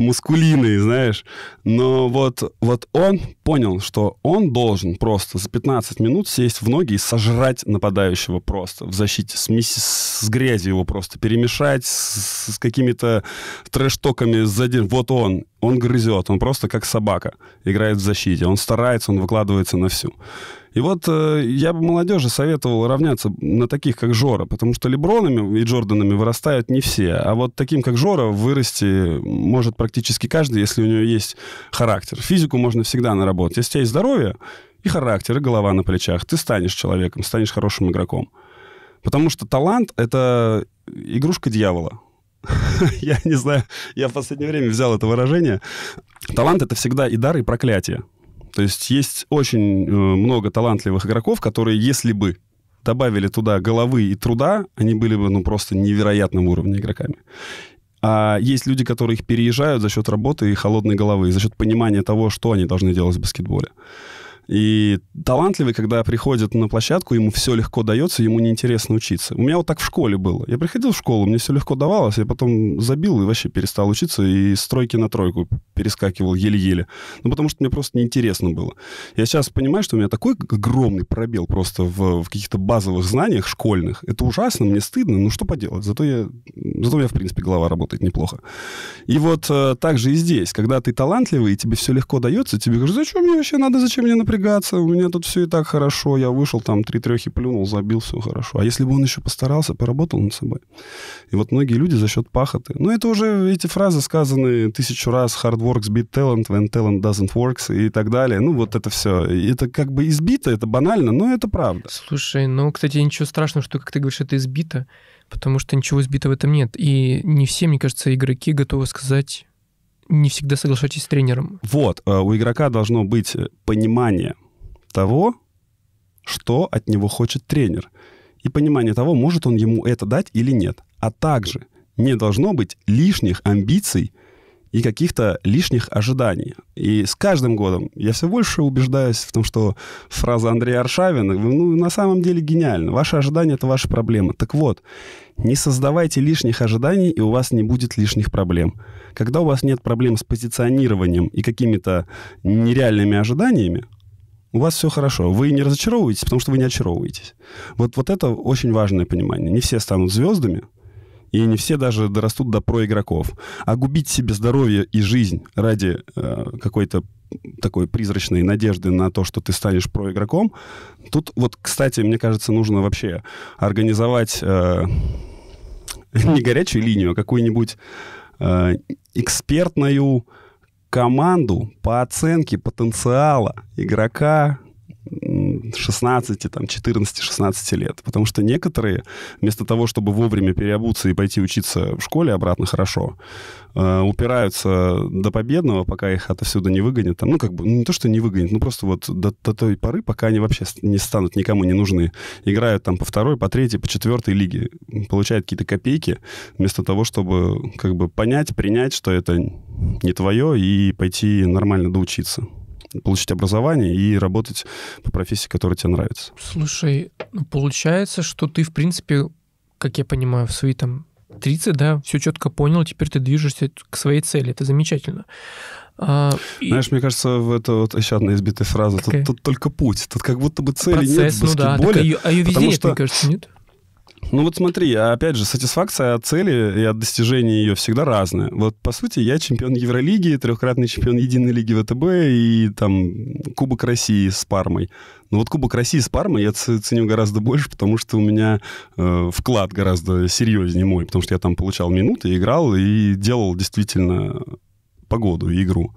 мускулиный, знаешь. Но вот, вот он понял, что он должен просто за 15 минут сесть в ноги и сожрать нападающего просто в защите, смесь с грязью его просто перемешать, с, с какими-то трэш-токами сзади. Вот он, он грызет, он просто как собака играет в защите. Он старается, он выкладывается на всю. И вот э, я бы молодежи советовал равняться на таких, как Жора, потому что Лебронами и Джорданами вырастают не все, а вот таким, как Жора, вырасти может практически каждый, если у него есть характер. Физику можно всегда наработать. Если у тебя есть здоровье, и характер, и голова на плечах, ты станешь человеком, станешь хорошим игроком. Потому что талант — это игрушка дьявола. я не знаю, я в последнее время взял это выражение. Талант — это всегда и дар, и проклятие. То есть есть очень э, много талантливых игроков, которые, если бы добавили туда головы и труда, они были бы ну, просто невероятным уровнем игроками. А есть люди, которые их переезжают за счет работы и холодной головы, и за счет понимания того, что они должны делать в баскетболе. И талантливый, когда приходит на площадку, ему все легко дается, ему неинтересно учиться. У меня вот так в школе было. Я приходил в школу, мне все легко давалось, я потом забил и вообще перестал учиться, и с тройки на тройку перескакивал еле-еле. Ну, потому что мне просто неинтересно было. Я сейчас понимаю, что у меня такой огромный пробел просто в, в каких-то базовых знаниях школьных. Это ужасно, мне стыдно, ну что поделать. Зато, я, зато я в принципе, голова работает неплохо. И вот э, так же и здесь. Когда ты талантливый, и тебе все легко дается, тебе говорят, зачем мне вообще надо, зачем мне напрягаться? напрягаться, у меня тут все и так хорошо, я вышел, там, три трехи плюнул, забил, все хорошо. А если бы он еще постарался, поработал над собой? И вот многие люди за счет пахоты. Ну, это уже эти фразы сказаны тысячу раз, hard works beat talent, when talent doesn't work" и так далее. Ну, вот это все. Это как бы избито, это банально, но это правда. Слушай, ну, кстати, ничего страшного, что, как ты говоришь, это избито, потому что ничего избито в этом нет. И не все, мне кажется, игроки готовы сказать не всегда соглашайтесь с тренером. Вот, э, у игрока должно быть э, понимание того, что от него хочет тренер, и понимание того, может он ему это дать или нет. А также не должно быть лишних амбиций и каких-то лишних ожиданий. И с каждым годом я все больше убеждаюсь в том, что фраза Андрея Аршавина, ну, на самом деле гениальна. Ваши ожидания — это ваши проблемы. Так вот, не создавайте лишних ожиданий, и у вас не будет лишних проблем. Когда у вас нет проблем с позиционированием и какими-то нереальными ожиданиями, у вас все хорошо. Вы не разочаровываетесь, потому что вы не очаровываетесь. Вот, вот это очень важное понимание. Не все станут звездами, и не все даже дорастут до проигроков. А губить себе здоровье и жизнь ради э, какой-то такой призрачной надежды на то, что ты станешь проигроком, тут вот, кстати, мне кажется, нужно вообще организовать э, не горячую линию, а какую-нибудь э, экспертную команду по оценке потенциала игрока, 16, там, 14-16 лет. Потому что некоторые, вместо того, чтобы вовремя переобуться и пойти учиться в школе обратно хорошо, э, упираются до победного, пока их отовсюду не выгонят. Там, ну, как бы, ну, не то, что не выгонят, ну, просто вот до, до той поры, пока они вообще не станут никому не нужны. Играют там по второй, по третьей, по четвертой лиге. Получают какие-то копейки, вместо того, чтобы как бы понять, принять, что это не твое, и пойти нормально доучиться получить образование и работать по профессии, которая тебе нравится. Слушай, ну, получается, что ты, в принципе, как я понимаю, в свои там 30, да, все четко понял, теперь ты движешься к своей цели, это замечательно. А, Знаешь, и... мне кажется, в это вот еще одна избитая фраза. Какая? Тут, тут только путь. Тут как будто бы цели Процесс, нет в ну баскетболе. Ну да, так, а ее, а ее везде потому нет, мне кажется, нет? Ну вот смотри, опять же, сатисфакция от цели и от достижения ее всегда разная. Вот, по сути, я чемпион Евролиги, трехкратный чемпион Единой Лиги ВТБ и там Кубок России с Пармой. Ну вот Кубок России с Пармой я ценю гораздо больше, потому что у меня э, вклад гораздо серьезнее мой, потому что я там получал минуты, играл и делал действительно погоду и игру.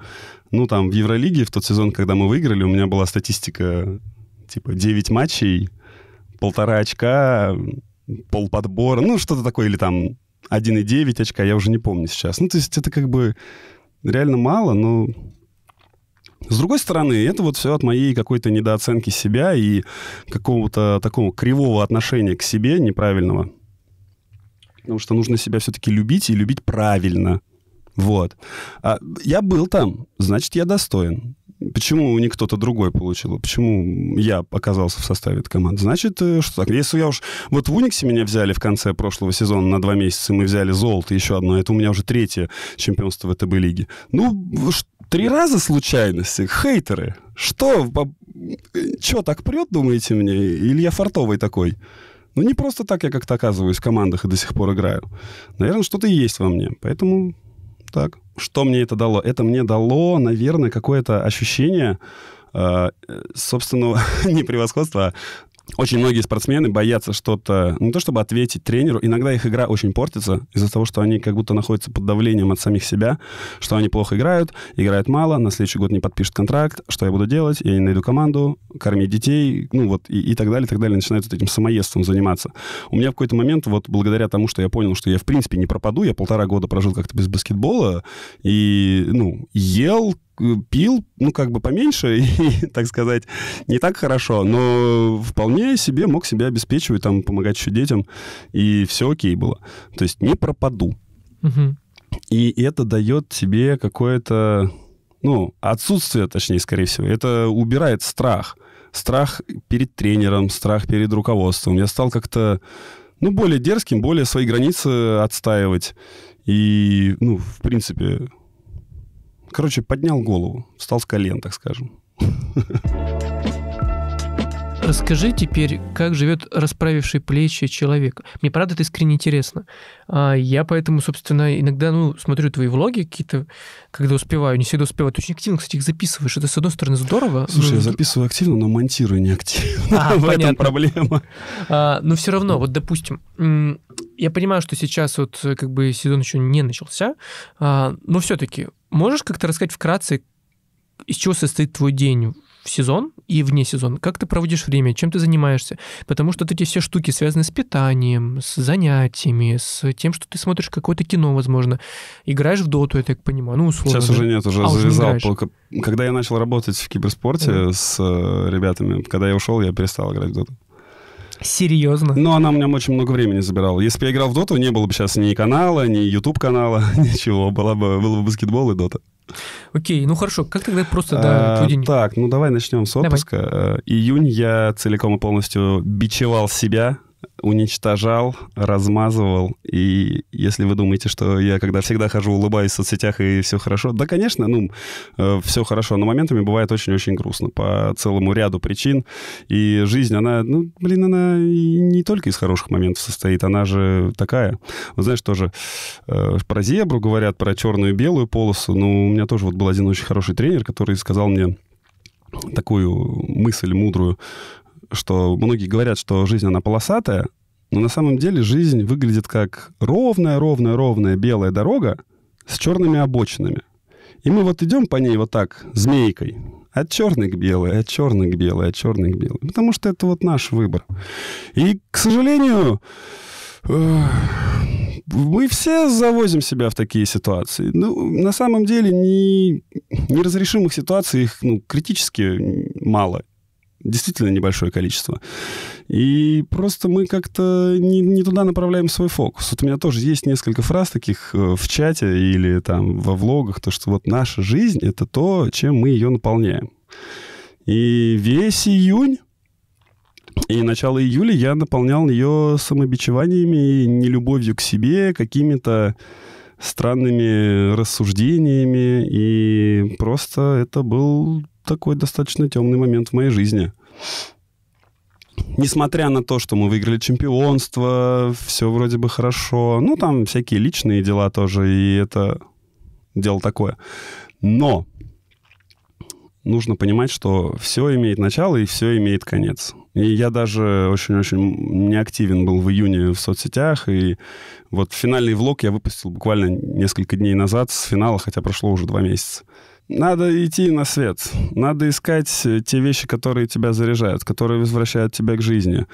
Ну, там, в Евролиге в тот сезон, когда мы выиграли, у меня была статистика типа 9 матчей, полтора очка, полподбора, ну, что-то такое, или там 1,9 очка, я уже не помню сейчас. Ну, то есть это как бы реально мало, но... С другой стороны, это вот все от моей какой-то недооценки себя и какого-то такого кривого отношения к себе неправильного. Потому что нужно себя все-таки любить и любить правильно. Вот. А я был там, значит, я достоин. Почему не кто-то другой получил? Почему я оказался в составе этой команды? Значит, э, что так? Если я уж... Вот в Униксе меня взяли в конце прошлого сезона на два месяца, мы взяли золото еще одно. Это у меня уже третье чемпионство в ВТБ лиги. Ну, три раза случайности. Хейтеры. Что? Че, так прет, думаете мне? Или я фартовый такой? Ну, не просто так я как-то оказываюсь в командах и до сих пор играю. Наверное, что-то есть во мне. Поэтому так. Что мне это дало? Это мне дало, наверное, какое-то ощущение э, собственно, не превосходства, а очень многие спортсмены боятся что-то, ну, не то чтобы ответить тренеру, иногда их игра очень портится из-за того, что они как будто находятся под давлением от самих себя, что они плохо играют, играют мало, на следующий год не подпишут контракт, что я буду делать, я не найду команду, кормить детей, ну вот и, и так далее, и так далее, начинают вот этим самоедством заниматься. У меня в какой-то момент, вот благодаря тому, что я понял, что я в принципе не пропаду, я полтора года прожил как-то без баскетбола и, ну, ел, пил, ну, как бы поменьше, и, так сказать, не так хорошо, но вполне себе мог себя обеспечивать, там, помогать еще детям, и все окей было. То есть не пропаду. Угу. И это дает тебе какое-то, ну, отсутствие, точнее, скорее всего, это убирает страх. Страх перед тренером, страх перед руководством. Я стал как-то, ну, более дерзким, более свои границы отстаивать. И, ну, в принципе, Короче, поднял голову, встал с колен, так скажем. Расскажи теперь, как живет расправивший плечи человек. Мне правда это искренне интересно. А, я поэтому, собственно, иногда ну, смотрю твои влоги какие-то, когда успеваю, не всегда успеваю. Ты очень активно, кстати, их записываешь. Это, с одной стороны, здорово. Слушай, но... я записываю активно, но монтирую не активно. А, В понятно. этом проблема. А, но все равно, вот, допустим, я понимаю, что сейчас вот э, как бы сезон еще не начался, а, но все-таки Можешь как-то рассказать вкратце, из чего состоит твой день в сезон и вне сезона? Как ты проводишь время? Чем ты занимаешься? Потому что вот эти все штуки связаны с питанием, с занятиями, с тем, что ты смотришь какое-то кино, возможно. Играешь в доту, я так понимаю, ну, условно. Сейчас да? уже нет, уже а, завязал. Уже не когда я начал работать в киберспорте да. с э, ребятами, когда я ушел, я перестал играть в доту. Серьезно? Ну, она у меня очень много времени забирала. Если бы я играл в доту, не было бы сейчас ни канала, ни YouTube-канала, ничего. Была бы, было бы баскетбол и дота. Окей, ну хорошо, как тогда просто да, а, день? Так, ну давай начнем с отпуска. Э, июнь я целиком и полностью бичевал себя уничтожал, размазывал. И если вы думаете, что я когда всегда хожу, улыбаюсь в соцсетях и все хорошо, да, конечно, ну, э, все хорошо, но моментами бывает очень-очень грустно по целому ряду причин. И жизнь, она, ну, блин, она не только из хороших моментов состоит, она же такая. Вот знаешь, тоже э, про зебру говорят, про черную и белую полосу. Ну, у меня тоже вот был один очень хороший тренер, который сказал мне такую мысль мудрую, что многие говорят, что жизнь, она полосатая, но на самом деле жизнь выглядит как ровная-ровная-ровная белая дорога с черными обочинами. И мы вот идем по ней вот так, змейкой, от черной к белой, от черной к белой, от черной к белой. Потому что это вот наш выбор. И, к сожалению, мы все завозим себя в такие ситуации. Ну, на самом деле, не, неразрешимых ситуаций их ну, критически мало действительно небольшое количество. И просто мы как-то не, не туда направляем свой фокус. Вот у меня тоже есть несколько фраз таких э, в чате или там во влогах, то, что вот наша жизнь — это то, чем мы ее наполняем. И весь июнь и начало июля я наполнял ее самобичеваниями и нелюбовью к себе, какими-то странными рассуждениями, и просто это был такой достаточно темный момент в моей жизни. Несмотря на то, что мы выиграли чемпионство, все вроде бы хорошо. Ну, там всякие личные дела тоже, и это дело такое. Но нужно понимать, что все имеет начало и все имеет конец. И я даже очень-очень неактивен был в июне в соцсетях, и вот финальный влог я выпустил буквально несколько дней назад с финала, хотя прошло уже два месяца. Надо идти на свет. Надо искать э, те вещи, которые тебя заряжают, которые возвращают тебя к жизни.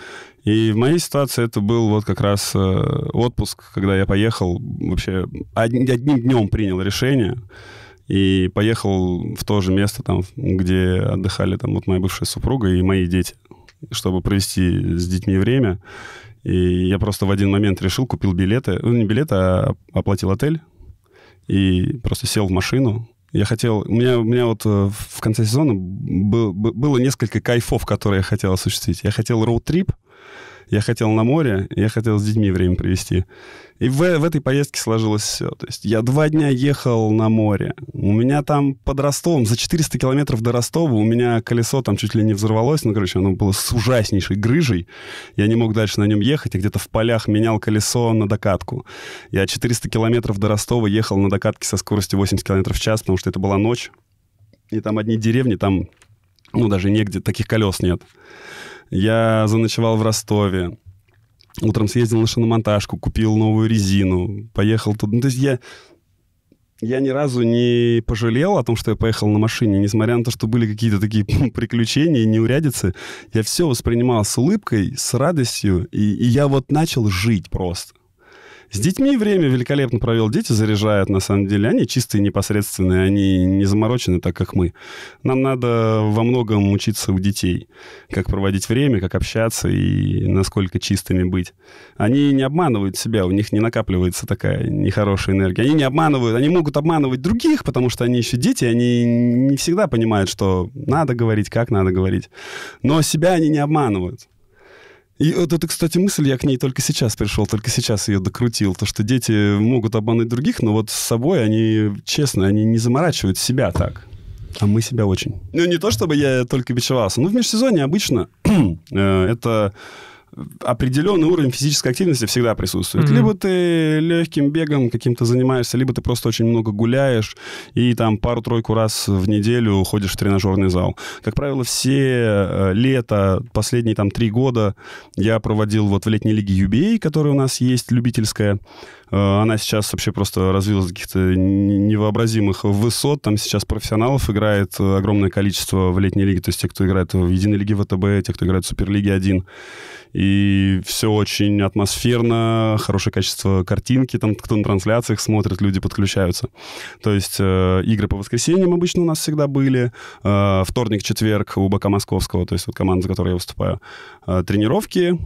И в моей ситуации это был вот как раз э, отпуск, когда я поехал вообще одним, днем принял решение и поехал в то же место, там, где отдыхали там вот моя бывшая супруга и мои дети, чтобы провести с детьми время. И я просто в один момент решил, купил билеты, ну не билеты, а оплатил отель и просто сел в машину я хотел... У меня, у меня вот э, в конце сезона был, было несколько кайфов, которые я хотел осуществить. Я хотел роуд-трип, я хотел на море, я хотел с детьми время провести. И в, в этой поездке сложилось все. То есть я два дня ехал на море. У меня там под Ростовом, за 400 километров до Ростова, у меня колесо там чуть ли не взорвалось. Ну, короче, оно было с ужаснейшей грыжей. Я не мог дальше на нем ехать. Я где-то в полях менял колесо на докатку. Я 400 километров до Ростова ехал на докатке со скоростью 80 километров в час, потому что это была ночь. И там одни деревни, там, ну, даже негде таких колес нет. Я заночевал в Ростове. Утром съездил на шиномонтажку, купил новую резину, поехал туда. Ну, то есть я, я ни разу не пожалел о том, что я поехал на машине, несмотря на то, что были какие-то такие приключения, неурядицы. Я все воспринимал с улыбкой, с радостью, и, и я вот начал жить просто. С детьми время великолепно провел. Дети заряжают, на самом деле. Они чистые, непосредственные, они не заморочены так, как мы. Нам надо во многом учиться у детей, как проводить время, как общаться и насколько чистыми быть. Они не обманывают себя, у них не накапливается такая нехорошая энергия. Они не обманывают, они могут обманывать других, потому что они еще дети, они не всегда понимают, что надо говорить, как надо говорить. Но себя они не обманывают. И вот это, кстати, мысль, я к ней только сейчас пришел, только сейчас ее докрутил, то, что дети могут обмануть других, но вот с собой они, честно, они не заморачивают себя так. А мы себя очень. Ну, не то, чтобы я только бичевался. Ну, в межсезонье обычно э, это определенный уровень физической активности всегда присутствует. Mm-hmm. Либо ты легким бегом каким-то занимаешься, либо ты просто очень много гуляешь и там пару-тройку раз в неделю ходишь в тренажерный зал. Как правило, все э, лето, последние там три года я проводил вот в летней лиге UBA, которая у нас есть, любительская. Э, она сейчас вообще просто развилась до каких-то невообразимых высот. Там сейчас профессионалов играет э, огромное количество в летней лиге. То есть те, кто играет в единой лиге ВТБ, те, кто играет в Суперлиге 1. И все очень атмосферно, хорошее качество картинки, там кто на трансляциях смотрит, люди подключаются. То есть э, игры по воскресеньям обычно у нас всегда были. вторник, четверг у БК Московского, то есть вот команда, за которой я выступаю. тренировки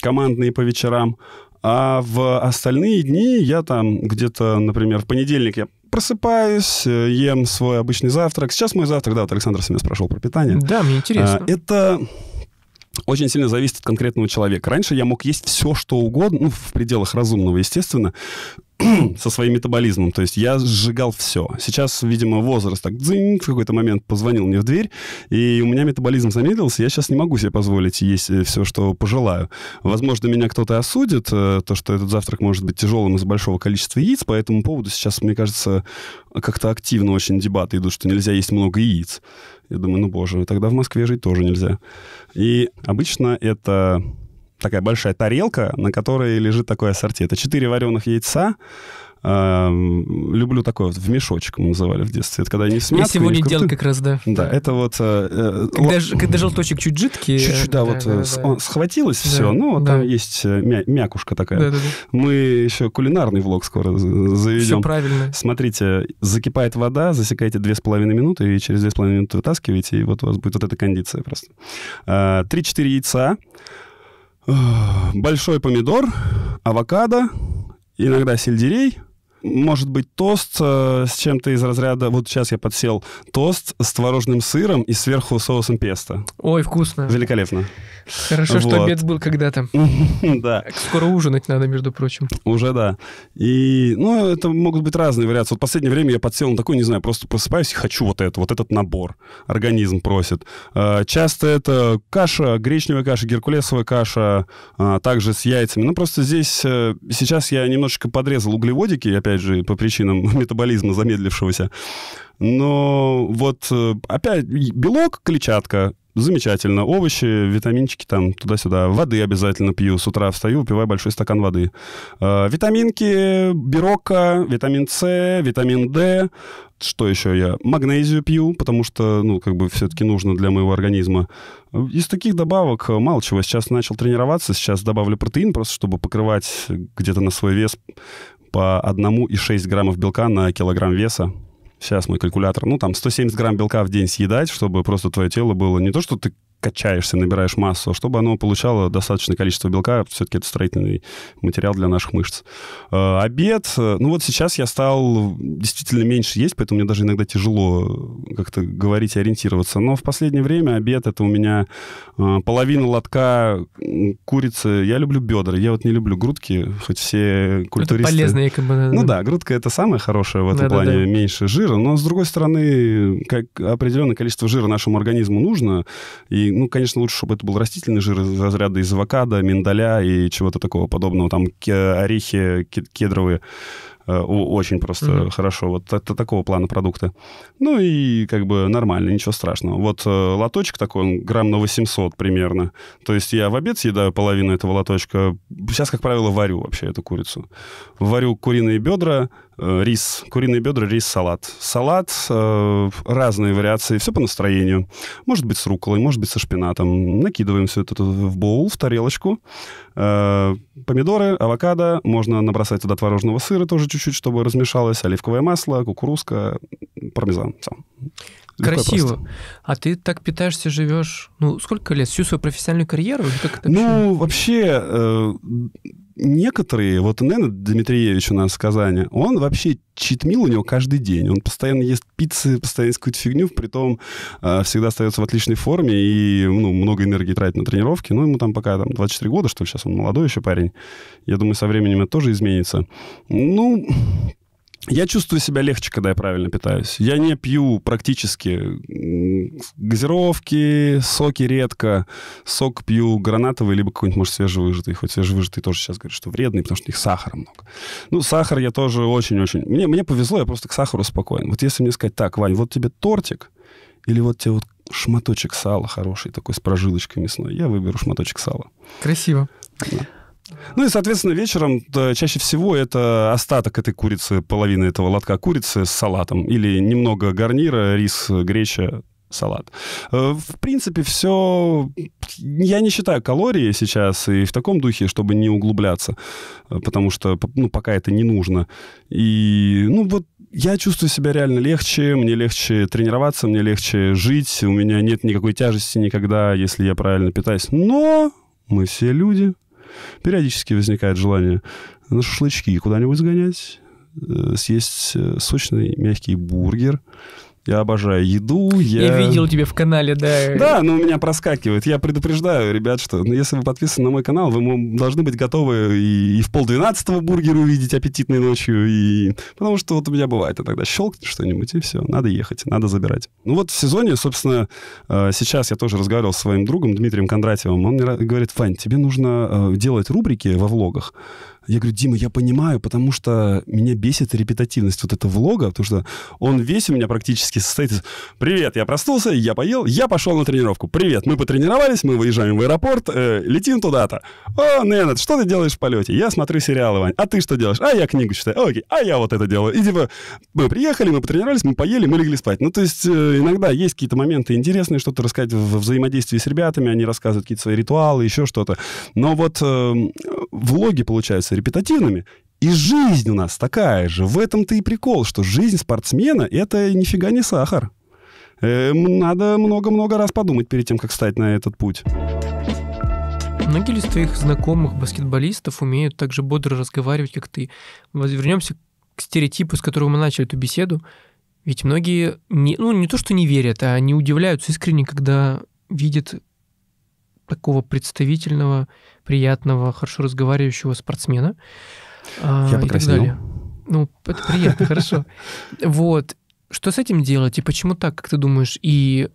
командные по вечерам. А в остальные дни я там где-то, например, в понедельник я просыпаюсь, э, ем свой обычный завтрак. Сейчас мой завтрак, да, вот Александр Семен спрашивал про питание. Да, мне интересно. А, это очень сильно зависит от конкретного человека. Раньше я мог есть все, что угодно, ну, в пределах разумного, естественно. со своим метаболизмом. То есть я сжигал все. Сейчас, видимо, возраст так дзынь, в какой-то момент позвонил мне в дверь, и у меня метаболизм замедлился. Я сейчас не могу себе позволить есть э, все, что пожелаю. Возможно, меня кто-то осудит, э, то, что этот завтрак может быть тяжелым из большого количества яиц. По этому поводу сейчас, мне кажется, как-то активно очень дебаты идут, что нельзя есть много яиц. Я думаю, ну боже, тогда в Москве жить тоже нельзя. И обычно это такая большая тарелка, на которой лежит такое ассорти. Это четыре вареных яйца, эм, люблю такое вот в мешочек мы называли в детстве. Это когда не смятые Я сегодня делал как раз, да. Да, это вот... Э, э, когда, л... когда желточек чуть жидкий. Чуть-чуть, да, да, вот э, да, с, да. схватилось да, все, ну, да. там есть мя мякушка такая. Да, да, да. Мы еще кулинарный влог скоро заведем. Все правильно. Смотрите, закипает вода, засекаете две с половиной минуты, и через две с половиной минуты вытаскиваете, и вот у вас будет вот эта кондиция просто. Три-четыре яйца, большой помидор, авокадо, иногда сельдерей – может быть тост э, с чем-то из разряда, вот сейчас я подсел, тост с творожным сыром и сверху соусом песто. Ой, вкусно. Великолепно. Хорошо, вот. что обед был когда-то. Да. Скоро ужинать надо, между прочим. Уже да. И, ну, это могут быть разные вариации. Вот в последнее время я подсел на такой, не знаю, просто просыпаюсь и хочу вот это, вот этот набор. Организм просит. Э, часто это каша, гречневая каша, геркулесовая каша, э, также с яйцами. Ну, просто здесь э, сейчас я немножечко подрезал углеводики, опять опять же, по причинам метаболизма замедлившегося. Но вот э, опять белок, клетчатка, замечательно. Овощи, витаминчики там туда-сюда. Воды обязательно пью. С утра встаю, пиваю большой стакан воды. Э, витаминки, бирока, витамин С, витамин D. Что еще я? Магнезию пью, потому что, ну, как бы все-таки нужно для моего организма. Из таких добавок э, мало чего. Сейчас начал тренироваться, сейчас добавлю протеин, просто чтобы покрывать где-то на свой вес по 1,6 граммов белка на килограмм веса. Сейчас мой калькулятор. Ну, там 170 грамм белка в день съедать, чтобы просто твое тело было не то, что ты качаешься, набираешь массу, чтобы оно получало достаточное количество белка, все-таки это строительный материал для наших мышц. Э, обед, э, ну вот сейчас я стал действительно меньше есть, поэтому мне даже иногда тяжело э, как-то говорить и ориентироваться, но в последнее время обед это у меня половина лотка курицы, я люблю бедра, я вот не люблю грудки, хоть все культуристы... Это полезные компоненты. Ну да, грудка это самое хорошее в этом да, плане, да, да. меньше жира, но с другой стороны, как определенное количество жира нашему организму нужно, и ну, конечно, лучше, чтобы это был растительный жир из разряда из авокадо, миндаля и чего-то такого подобного. Там орехи кедровые э, очень просто mm-hmm. хорошо. Вот это такого плана продукты. Ну и как бы нормально, ничего страшного. Вот э, лоточек такой, он грамм на 800 примерно. То есть я в обед съедаю половину этого лоточка. Сейчас, как правило, варю вообще эту курицу. Варю куриные бедра, Э, рис, куриные бедра, рис, салат. Салат, э, разные вариации, все по настроению. Может быть, с руколой, может быть, со шпинатом. Накидываем все это в боул, в тарелочку. Э, помидоры, авокадо, можно набросать туда творожного сыра тоже чуть-чуть, чтобы размешалось, оливковое масло, кукурузка, пармезан. Все. Красиво. А ты так питаешься, живешь, ну, сколько лет? Всю свою профессиональную карьеру? Как это вообще? Ну, вообще, э, некоторые, вот Нена Дмитриевич у нас в Казани, он вообще читмил у него каждый день. Он постоянно ест пиццы, постоянно ест какую-то фигню, при э, а, всегда остается в отличной форме и ну, много энергии тратит на тренировки. Ну, ему там пока там, 24 года, что ли, сейчас он молодой еще парень. Я думаю, со временем это тоже изменится. Ну, я чувствую себя легче, когда я правильно питаюсь. Я не пью практически газировки, соки редко. Сок пью гранатовый, либо какой-нибудь, может, свежевыжатый. Хоть свежевыжатый тоже сейчас говорят, что вредный, потому что у них сахара много. Ну, сахар я тоже очень-очень... Мне, мне повезло, я просто к сахару спокоен. Вот если мне сказать, так, Вань, вот тебе тортик, или вот тебе вот шматочек сала хороший, такой с прожилочкой мясной, я выберу шматочек сала. Красиво. Да. Ну и, соответственно, вечером да, чаще всего это остаток этой курицы, половина этого лотка курицы с салатом. Или немного гарнира, рис, греча, салат. Э, в принципе, все... Я не считаю калории сейчас и в таком духе, чтобы не углубляться, э, потому что ну, пока это не нужно. И, ну, вот я чувствую себя реально легче, мне легче тренироваться, мне легче жить, у меня нет никакой тяжести никогда, если я правильно питаюсь. Но мы все люди, Периодически возникает желание на шашлычки куда-нибудь сгонять, э, съесть э, сочный мягкий бургер – я обожаю еду. Я... я видел тебя в канале, да. Да, но у меня проскакивает. Я предупреждаю, ребят, что ну, если вы подписаны на мой канал, вы должны быть готовы и, и в полдвенадцатого бургер увидеть аппетитной ночью. И... Потому что вот у меня бывает иногда а щелкнет что-нибудь, и все, надо ехать, надо забирать. Ну вот в сезоне, собственно, э, сейчас я тоже разговаривал с своим другом Дмитрием Кондратьевым. Он мне говорит, Фань, тебе нужно э, делать рубрики во влогах. Я говорю, Дима, я понимаю, потому что меня бесит репетативность вот этого влога, потому что он весь у меня практически состоит из «Привет, я проснулся, я поел, я пошел на тренировку. Привет, мы потренировались, мы выезжаем в аэропорт, э, летим туда-то. О, Ненет, что ты делаешь в полете? Я смотрю сериалы, Вань. А ты что делаешь? А я книгу читаю. Окей, а я вот это делаю. И типа, мы приехали, мы потренировались, мы поели, мы легли спать. Ну, то есть э, иногда есть какие-то моменты интересные, что-то рассказать в взаимодействии с ребятами, они рассказывают какие-то свои ритуалы, еще что-то. Но вот э, влоги, получается, становятся репетативными. И жизнь у нас такая же. В этом-то и прикол, что жизнь спортсмена — это нифига не сахар. Эм, надо много-много раз подумать перед тем, как стать на этот путь. Многие из твоих знакомых баскетболистов умеют так же бодро разговаривать, как ты? Вернемся к стереотипу, с которого мы начали эту беседу. Ведь многие, не, ну не то что не верят, а они удивляются искренне, когда видят такого представительного приятного, хорошо разговаривающего спортсмена. А, Я э, покраснел. Ну, это приятно, хорошо. Вот. Что с этим делать и почему так, как ты думаешь? И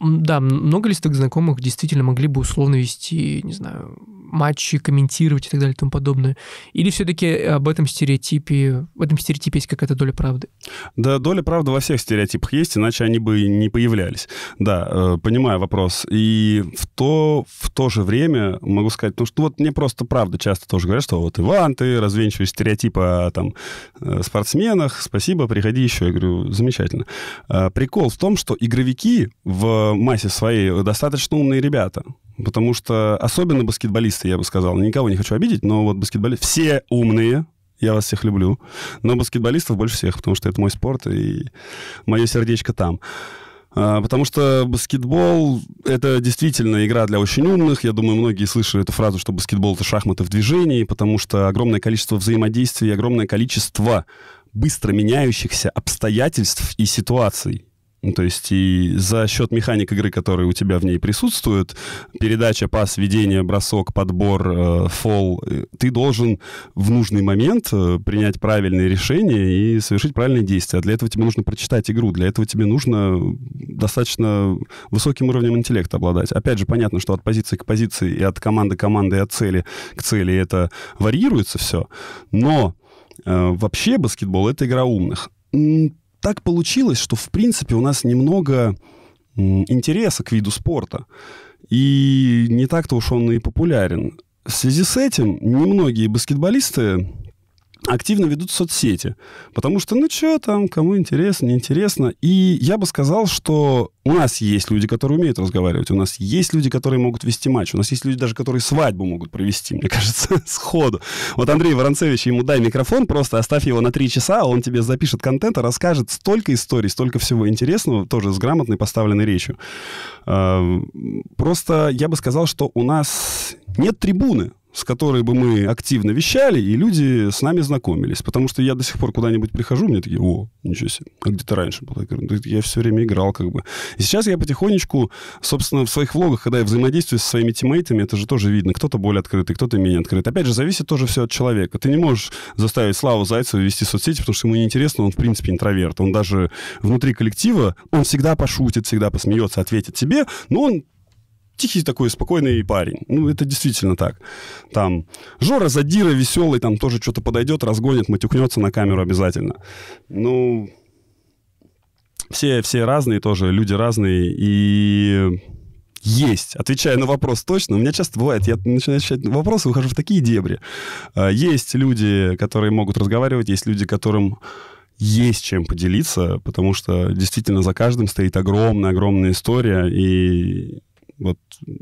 да, много ли из твоих знакомых действительно могли бы условно вести, не знаю, матчи комментировать и так далее и тому подобное? Или все-таки об этом стереотипе, в этом стереотипе есть какая-то доля правды? Да, доля правды во всех стереотипах есть, иначе они бы не появлялись. Да, э, понимаю вопрос. И в то, в то же время могу сказать, потому ну, что вот мне просто правда часто тоже говорят, что вот Иван, ты развенчиваешь стереотипы о там, э, спортсменах, спасибо, приходи еще. Я говорю, замечательно. А прикол в том, что игровики в массе своей достаточно умные ребята. Потому что, особенно баскетболисты, я бы сказал, никого не хочу обидеть, но вот баскетболисты, все умные, я вас всех люблю, но баскетболистов больше всех, потому что это мой спорт и мое сердечко там. А, потому что баскетбол — это действительно игра для очень умных. Я думаю, многие слышали эту фразу, что баскетбол — это шахматы в движении, потому что огромное количество взаимодействий, огромное количество быстро меняющихся обстоятельств и ситуаций. Ну, то есть и за счет механик игры, которые у тебя в ней присутствуют, передача, пас, ведение, бросок, подбор, э, фол, э, ты должен в нужный момент э, принять правильные решения и совершить правильные действия. Для этого тебе нужно прочитать игру, для этого тебе нужно достаточно высоким уровнем интеллекта обладать. Опять же, понятно, что от позиции к позиции и от команды к команде, и от цели к цели это варьируется все, но вообще баскетбол — это игра умных так получилось, что, в принципе, у нас немного интереса к виду спорта. И не так-то уж он и популярен. В связи с этим немногие баскетболисты активно ведут соцсети. Потому что, ну что там, кому интересно, неинтересно. И я бы сказал, что у нас есть люди, которые умеют разговаривать, у нас есть люди, которые могут вести матч, у нас есть люди даже, которые свадьбу могут провести, мне кажется, сходу. Вот Андрей Воронцевич, ему дай микрофон, просто оставь его на три часа, он тебе запишет контента, расскажет столько историй, столько всего интересного, тоже с грамотной поставленной речью. А, просто я бы сказал, что у нас нет трибуны с которой бы мы активно вещали, и люди с нами знакомились. Потому что я до сих пор куда-нибудь прихожу, мне такие, о, ничего себе, а где-то раньше было. Я все время играл как бы. И сейчас я потихонечку, собственно, в своих влогах, когда я взаимодействую со своими тиммейтами, это же тоже видно. Кто-то более открытый, кто-то менее открытый. Опять же, зависит тоже все от человека. Ты не можешь заставить Славу Зайцева вести соцсети, потому что ему неинтересно, он, в принципе, интроверт. Он даже внутри коллектива, он всегда пошутит, всегда посмеется, ответит тебе, но он тихий такой спокойный парень. Ну, это действительно так. Там Жора Задира веселый, там тоже что-то подойдет, разгонит, матюкнется на камеру обязательно. Ну, все, все разные тоже, люди разные. И есть. Отвечая на вопрос точно, у меня часто бывает, я начинаю отвечать на вопросы, ухожу в такие дебри. А, есть люди, которые могут разговаривать, есть люди, которым есть чем поделиться, потому что действительно за каждым стоит огромная-огромная история, и вот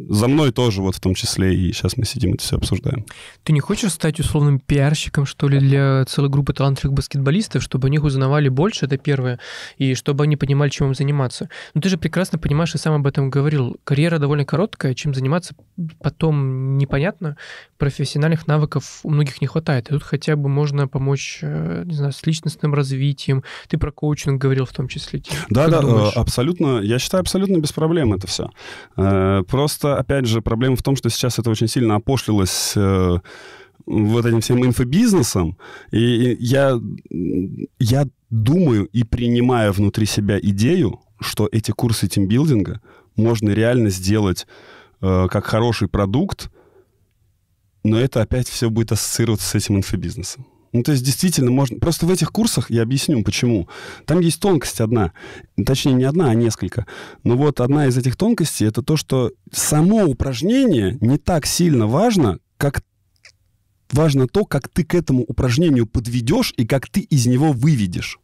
за мной тоже вот в том числе, и сейчас мы сидим это все обсуждаем. Ты не хочешь стать условным пиарщиком, что ли, для целой группы талантливых баскетболистов, чтобы о них узнавали больше, это первое, и чтобы они понимали, чем им заниматься? Но ну, ты же прекрасно понимаешь, и сам об этом говорил, карьера довольно короткая, чем заниматься потом непонятно, профессиональных навыков у многих не хватает, и тут хотя бы можно помочь, э, не знаю, с личностным развитием, ты про коучинг говорил в том числе. Да-да, да, э, абсолютно, я считаю, абсолютно без проблем это все. Э, Э, просто, опять же, проблема в том, что сейчас это очень сильно опошлилось э, вот этим всем инфобизнесом. И я, я думаю и принимаю внутри себя идею, что эти курсы тимбилдинга можно реально сделать э, как хороший продукт, но это опять все будет ассоциироваться с этим инфобизнесом. Ну, то есть действительно можно... Просто в этих курсах, я объясню, почему. Там есть тонкость одна. Точнее, не одна, а несколько. Но вот одна из этих тонкостей — это то, что само упражнение не так сильно важно, как важно то, как ты к этому упражнению подведешь и как ты из него выведешь.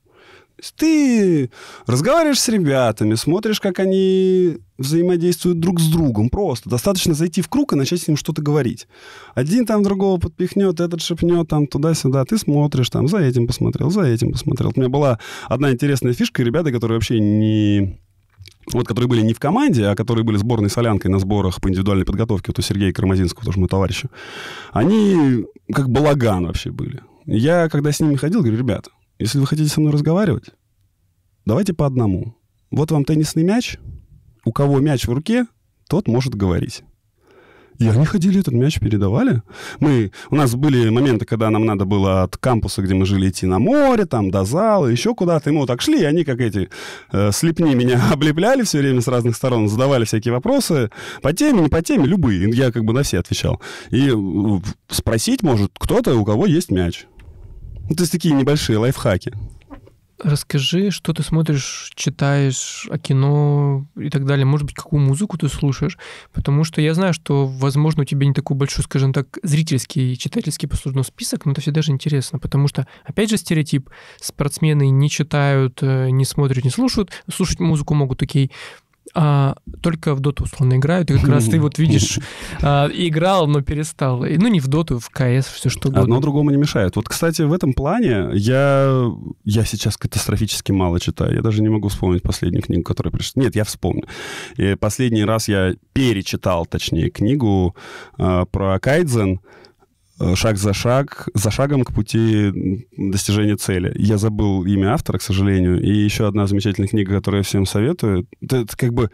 Ты разговариваешь с ребятами, смотришь, как они взаимодействуют друг с другом. Просто достаточно зайти в круг и начать с ним что-то говорить. Один там другого подпихнет, этот шепнет там туда-сюда. Ты смотришь там, за этим посмотрел, за этим посмотрел. У меня была одна интересная фишка, и ребята, которые вообще не вот, которые были не в команде, а которые были сборной солянкой на сборах по индивидуальной подготовке, вот у Сергея Кармазинского, тоже мой товарища, они как балаган вообще были. Я, когда с ними ходил, говорю, ребята, если вы хотите со мной разговаривать, давайте по одному. Вот вам теннисный мяч. У кого мяч в руке, тот может говорить. И они ходили, этот мяч передавали. Мы, у нас были моменты, когда нам надо было от кампуса, где мы жили, идти на море, там, до зала, еще куда-то. И мы вот так шли, и они, как эти э, слепни меня облепляли все время с разных сторон, задавали всякие вопросы по теме, не по теме, любые. Я как бы на все отвечал. И э, спросить может кто-то, у кого есть мяч. Ну, то есть такие небольшие лайфхаки. Расскажи, что ты смотришь, читаешь о кино и так далее. Может быть, какую музыку ты слушаешь? Потому что я знаю, что, возможно, у тебя не такой большой, скажем так, зрительский и читательский послужной список, но это всегда же интересно. Потому что, опять же, стереотип. Спортсмены не читают, э, не смотрят, не слушают. Слушать музыку могут, окей а, только в доту условно играют. И как раз ты вот видишь, а, играл, но перестал. И, ну, не в доту, в КС, все что угодно. Одно другому не мешает. Вот, кстати, в этом плане я, я сейчас катастрофически мало читаю. Я даже не могу вспомнить последнюю книгу, которая пришла. Нет, я вспомню. И последний раз я перечитал, точнее, книгу а, про Кайдзен. Э, шаг за шаг, за шагом к пути достижения цели. Я забыл имя автора, к сожалению, и еще одна замечательная книга, которую я всем советую. Это, это как бы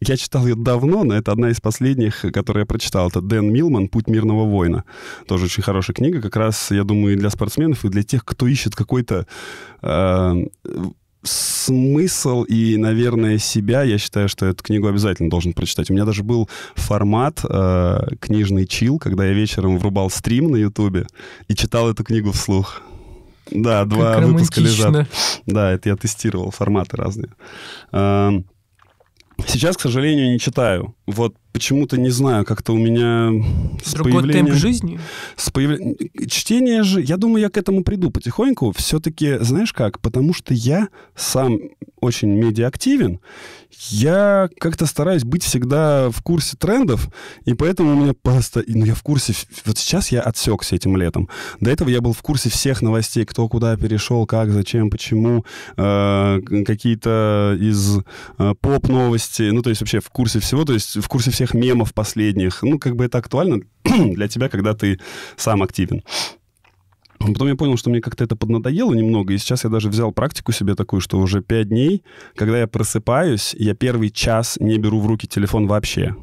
я читал ее давно, но это одна из последних, которую я прочитал. Это Дэн Милман «Путь мирного воина». Тоже очень хорошая книга, как раз, я думаю, и для спортсменов, и для тех, кто ищет какой-то э, смысл и, наверное, себя, я считаю, что эту книгу обязательно должен прочитать. У меня даже был формат э, книжный чил, когда я вечером врубал стрим на Ютубе и читал эту книгу вслух. Да, как два выпуска лежат. Да, это я тестировал форматы разные. Э, сейчас, к сожалению, не читаю. Вот почему-то не знаю, как-то у меня с Другой появлением... темп жизни? С появлением... Чтение же... Я думаю, я к этому приду потихоньку. Все-таки, знаешь как, потому что я сам очень медиаактивен, я как-то стараюсь быть всегда в курсе трендов, и поэтому у меня просто... Ну, я в курсе... Вот сейчас я отсекся этим летом. До этого я был в курсе всех новостей, кто куда перешел, как, зачем, почему, э, какие-то из э, поп-новости, ну, то есть вообще в курсе всего, то есть в курсе всех всех мемов последних. Ну, как бы это актуально для тебя, когда ты сам активен. Потом я понял, что мне как-то это поднадоело немного, и сейчас я даже взял практику себе такую, что уже пять дней, когда я просыпаюсь, я первый час не беру в руки телефон вообще.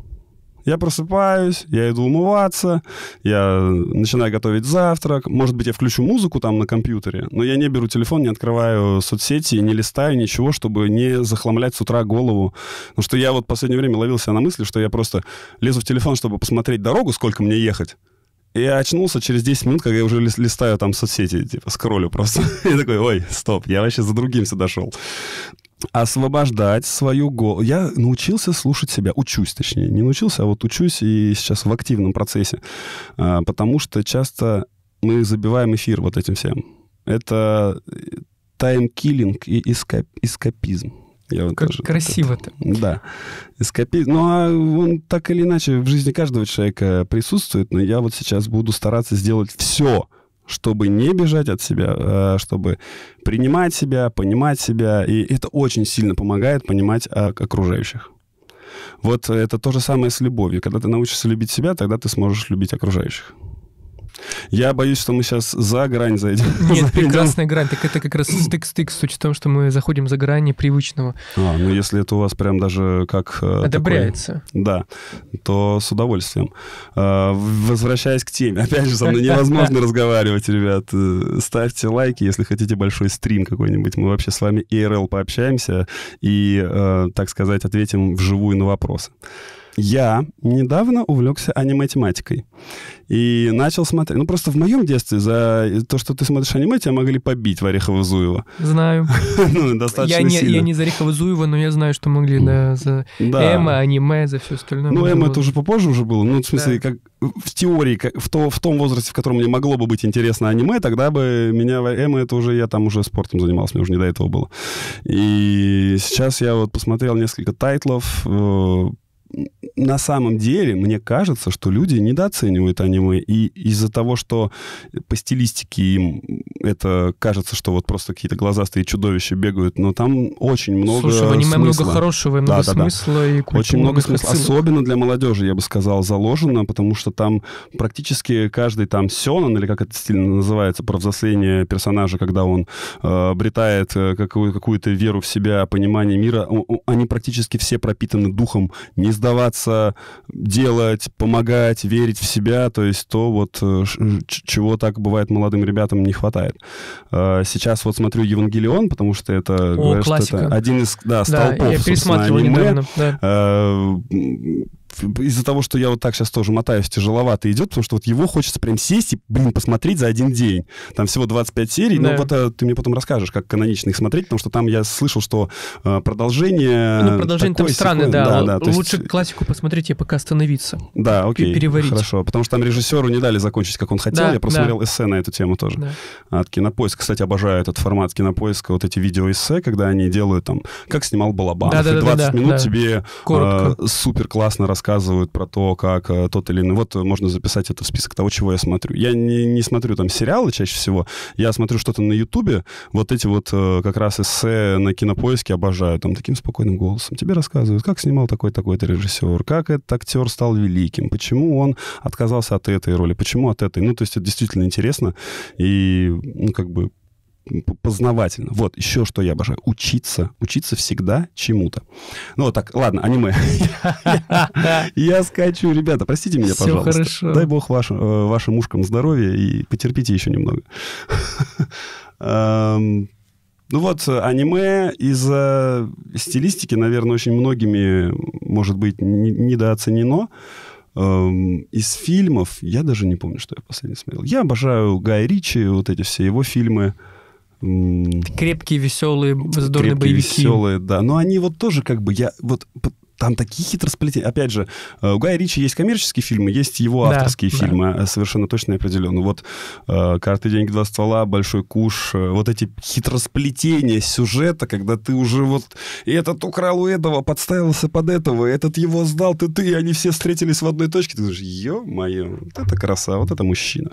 Я просыпаюсь, я иду умываться, я начинаю готовить завтрак. Может быть, я включу музыку там на компьютере, но я не беру телефон, не открываю соцсети, не листаю ничего, чтобы не захламлять с утра голову. Потому что я вот в последнее время ловился на мысли, что я просто лезу в телефон, чтобы посмотреть дорогу, сколько мне ехать. И я очнулся через 10 минут, когда я уже листаю там соцсети, типа, скроллю просто. и такой, ой, стоп, я вообще за другим сюда шел освобождать свою голову. Я научился слушать себя, учусь точнее. Не научился, а вот учусь и сейчас в активном процессе. А, потому что часто мы забиваем эфир вот этим всем. Это э, тайм-киллинг и эскап эскапизм. Я вот как даже, красиво это, Да. Эскапизм. Ну, а он так или иначе в жизни каждого человека присутствует, но я вот сейчас буду стараться сделать все, чтобы не бежать от себя, э, чтобы принимать себя, понимать себя. И это очень сильно помогает понимать э, окружающих. Вот это то же самое с любовью. Когда ты научишься любить себя, тогда ты сможешь любить окружающих. Я боюсь, что мы сейчас за грань зайдем. Нет, прекрасная грань. Так это как раз стык-стык. Суть в том, что мы заходим за грани привычного. А, ну если это у вас прям даже как... Э, Одобряется. Такой, да, то с удовольствием. Э, возвращаясь к теме. Опять же, со мной невозможно разговаривать, ребят. Э, ставьте лайки, если хотите большой стрим какой-нибудь. Мы вообще с вами ИРЛ пообщаемся и, так сказать, ответим вживую на вопросы. Я недавно увлекся аниме-тематикой. И начал смотреть... Ну, просто в моем детстве за то, что ты смотришь аниме, тебя могли побить в Орехово Зуева. Знаю. ну, достаточно я не, сильно. Я не за Орехово Зуева, но я знаю, что могли, да, за да. эмо, аниме, за все остальное. Ну, эмо было. это уже попозже уже было. Ну, в смысле, да. как в теории, как, в, то, в том возрасте, в котором мне могло бы быть интересно аниме, тогда бы меня эмо, это уже я там уже спортом занимался, мне уже не до этого было. И сейчас я вот посмотрел несколько тайтлов, э, на самом деле, мне кажется, что люди недооценивают аниме. И из-за того, что по стилистике им это кажется, что вот просто какие-то глазастые чудовища бегают, но там очень много Слушай, в аниме смысла. много хорошего, много да, смысла да, да. и культуры. Очень много смысла. Особенно для молодежи, я бы сказал, заложено, потому что там практически каждый там сёнон, или как это стильно называется, про взросление персонажа, когда он э, обретает э, какую- какую-то веру в себя, понимание мира, они практически все пропитаны духом нездоровья сдаваться, делать, помогать, верить в себя, то есть то вот, э, чего так бывает молодым ребятам не хватает. Э, сейчас вот смотрю «Евангелион», потому что это, О, говорят, что это один из да, столпов, да, я пересматривал аниме. Недавно, да. Э, из-за того, что я вот так сейчас тоже мотаюсь, тяжеловато идет, потому что вот его хочется прям сесть и, блин, посмотреть за один день. Там всего 25 серий, да. но вот а, ты мне потом расскажешь, как канонично их смотреть, потому что там я слышал, что а, продолжение... Ну, продолжение там странное, да. да, да Лучше есть... классику посмотреть и пока остановиться. Да, окей. Переварить. Хорошо, потому что там режиссеру не дали закончить, как он хотел. Да, я просмотрел да. эссе на эту тему тоже. Да. От Кинопоиска, кстати, обожаю этот формат Кинопоиска, вот эти видео-эссе, когда они делают там, как снимал Балабанов, да, да, и 20 да, минут да. тебе э, супер классно рассказывают рассказывают про то, как э, тот или иной... Вот э, можно записать это в список того, чего я смотрю. Я не, не смотрю там сериалы чаще всего, я смотрю что-то на Ютубе. Вот эти вот э, как раз эссе на Кинопоиске обожаю. Там таким спокойным голосом тебе рассказывают, как снимал такой-такой-то режиссер, как этот актер стал великим, почему он отказался от этой роли, почему от этой. Ну, то есть это действительно интересно. И, ну, как бы познавательно. Вот еще что я обожаю. Учиться. Учиться всегда чему-то. Ну, вот так, ладно, аниме. Я скачу, ребята, простите меня, пожалуйста. Все хорошо. Дай бог э, вашим ушкам здоровья и потерпите еще немного. Ну вот, аниме из-за стилистики, наверное, очень многими, может быть, недооценено. Из фильмов я даже не помню, что я последний смотрел. Я обожаю Гая Ричи, вот эти все его фильмы. Крепкие, веселые, задорные крепкие, боевики. веселые, да. Но они вот тоже как бы, я вот там такие хитросплетения. Опять же, э, у Гая Ричи есть коммерческие фильмы, есть его авторские да, фильмы, да. Э, совершенно точно и определенно. Вот э, «Карты, деньги, два ствола», «Большой куш», вот эти хитросплетения сюжета, когда ты уже вот этот украл у этого, подставился под этого, этот его сдал, ты, ты, и они все встретились в одной точке. Ты думаешь, ё-моё, вот это краса, вот это мужчина.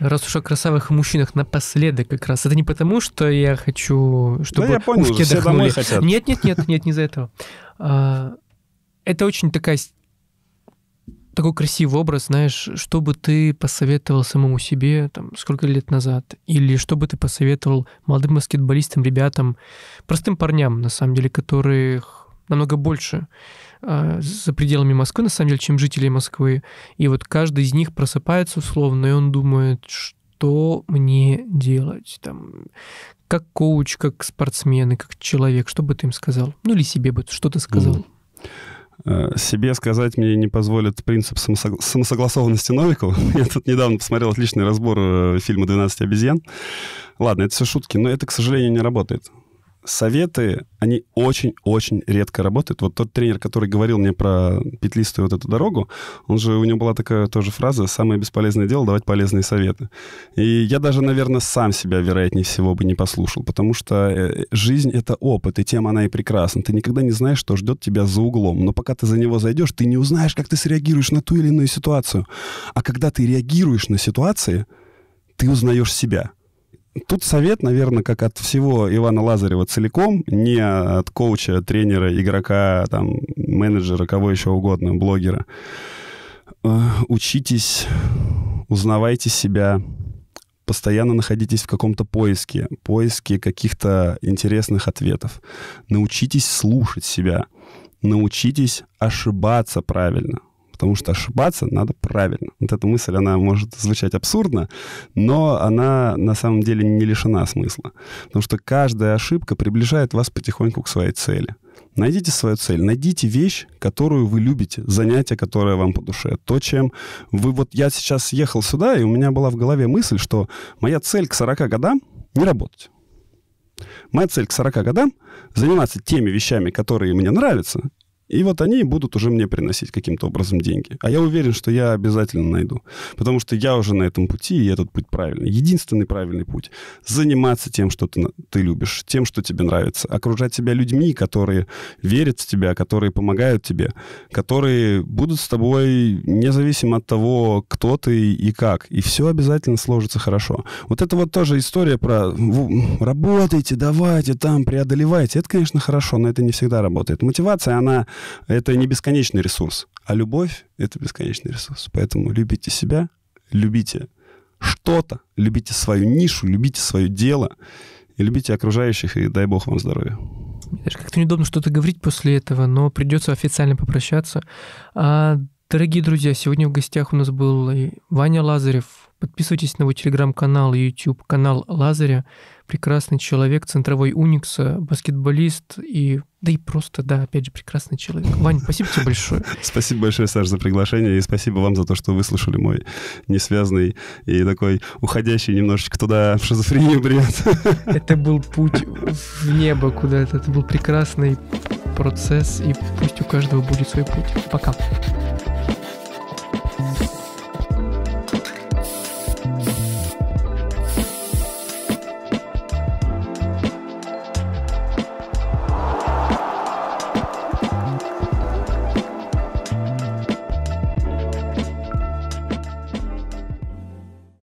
Раз уж о красавых мужчинах напоследок как раз. Это не потому, что я хочу, чтобы да, я понял, ухи все домой хотят. Нет, нет, нет, нет, не за этого. А, это очень такая такой красивый образ, знаешь, что бы ты посоветовал самому себе там, сколько лет назад, или что бы ты посоветовал молодым баскетболистам, ребятам, простым парням, на самом деле, которых намного больше, а, за пределами Москвы, на самом деле, чем жители Москвы. И вот каждый из них просыпается условно, и он думает, что мне делать? Там, как коуч, как спортсмен и как человек, что бы ты им сказал? Ну или себе бы что-то сказал? Э, себе сказать мне не позволит принцип самосогласованности Новикова. Я тут недавно посмотрел отличный разбор э, фильма «12 обезьян». Ладно, это все шутки, но это, к сожалению, не работает советы, они очень-очень редко работают. Вот тот тренер, который говорил мне про петлистую вот эту дорогу, он же, у него была такая тоже фраза «самое бесполезное дело — давать полезные советы». И я даже, наверное, сам себя, вероятнее всего, бы не послушал, потому что э, жизнь — это опыт, и тем она и прекрасна. Ты никогда не знаешь, что ждет тебя за углом, но пока ты за него зайдешь, ты не узнаешь, как ты среагируешь на ту или иную ситуацию. А когда ты реагируешь на ситуации, ты узнаешь себя — Тут совет, наверное, как от всего Ивана Лазарева целиком, не от коуча, тренера, игрока, там, менеджера, кого еще угодно, блогера. Э, учитесь, узнавайте себя, постоянно находитесь в каком-то поиске, поиске каких-то интересных ответов. Научитесь слушать себя, научитесь ошибаться правильно – потому что ошибаться надо правильно. Вот эта мысль, она может звучать абсурдно, но она на самом деле не лишена смысла, потому что каждая ошибка приближает вас потихоньку к своей цели. Найдите свою цель, найдите вещь, которую вы любите, занятие, которое вам по душе. То, чем вы... Вот я сейчас ехал сюда, и у меня была в голове мысль, что моя цель к 40 годам — не работать. Моя цель к 40 годам — заниматься теми вещами, которые мне нравятся, и вот они будут уже мне приносить каким-то образом деньги. А я уверен, что я обязательно найду. Потому что я уже на этом пути, и этот путь правильный. Единственный правильный путь. Заниматься тем, что ты, ты любишь, тем, что тебе нравится. Окружать себя людьми, которые верят в тебя, которые помогают тебе, которые будут с тобой независимо от того, кто ты и как. И все обязательно сложится хорошо. Вот это вот тоже история про работайте, давайте там, преодолевайте. Это, конечно, хорошо, но это не всегда работает. Мотивация, она это не бесконечный ресурс, а любовь — это бесконечный ресурс. Поэтому любите себя, любите что-то, любите свою нишу, любите свое дело, и любите окружающих, и дай бог вам здоровья. Мне даже как-то неудобно что-то говорить после этого, но придется официально попрощаться. А, дорогие друзья, сегодня в гостях у нас был Ваня Лазарев. Подписывайтесь на его телеграм-канал и YouTube канал Лазаря. Прекрасный человек, центровой уникса, баскетболист и да и просто, да, опять же, прекрасный человек. Вань, спасибо тебе большое. Спасибо большое, Саш, за приглашение, и спасибо вам за то, что выслушали мой несвязный и такой уходящий немножечко туда в шизофрению бред. Это был путь в небо куда-то, это был прекрасный процесс, и пусть у каждого будет свой путь. Пока.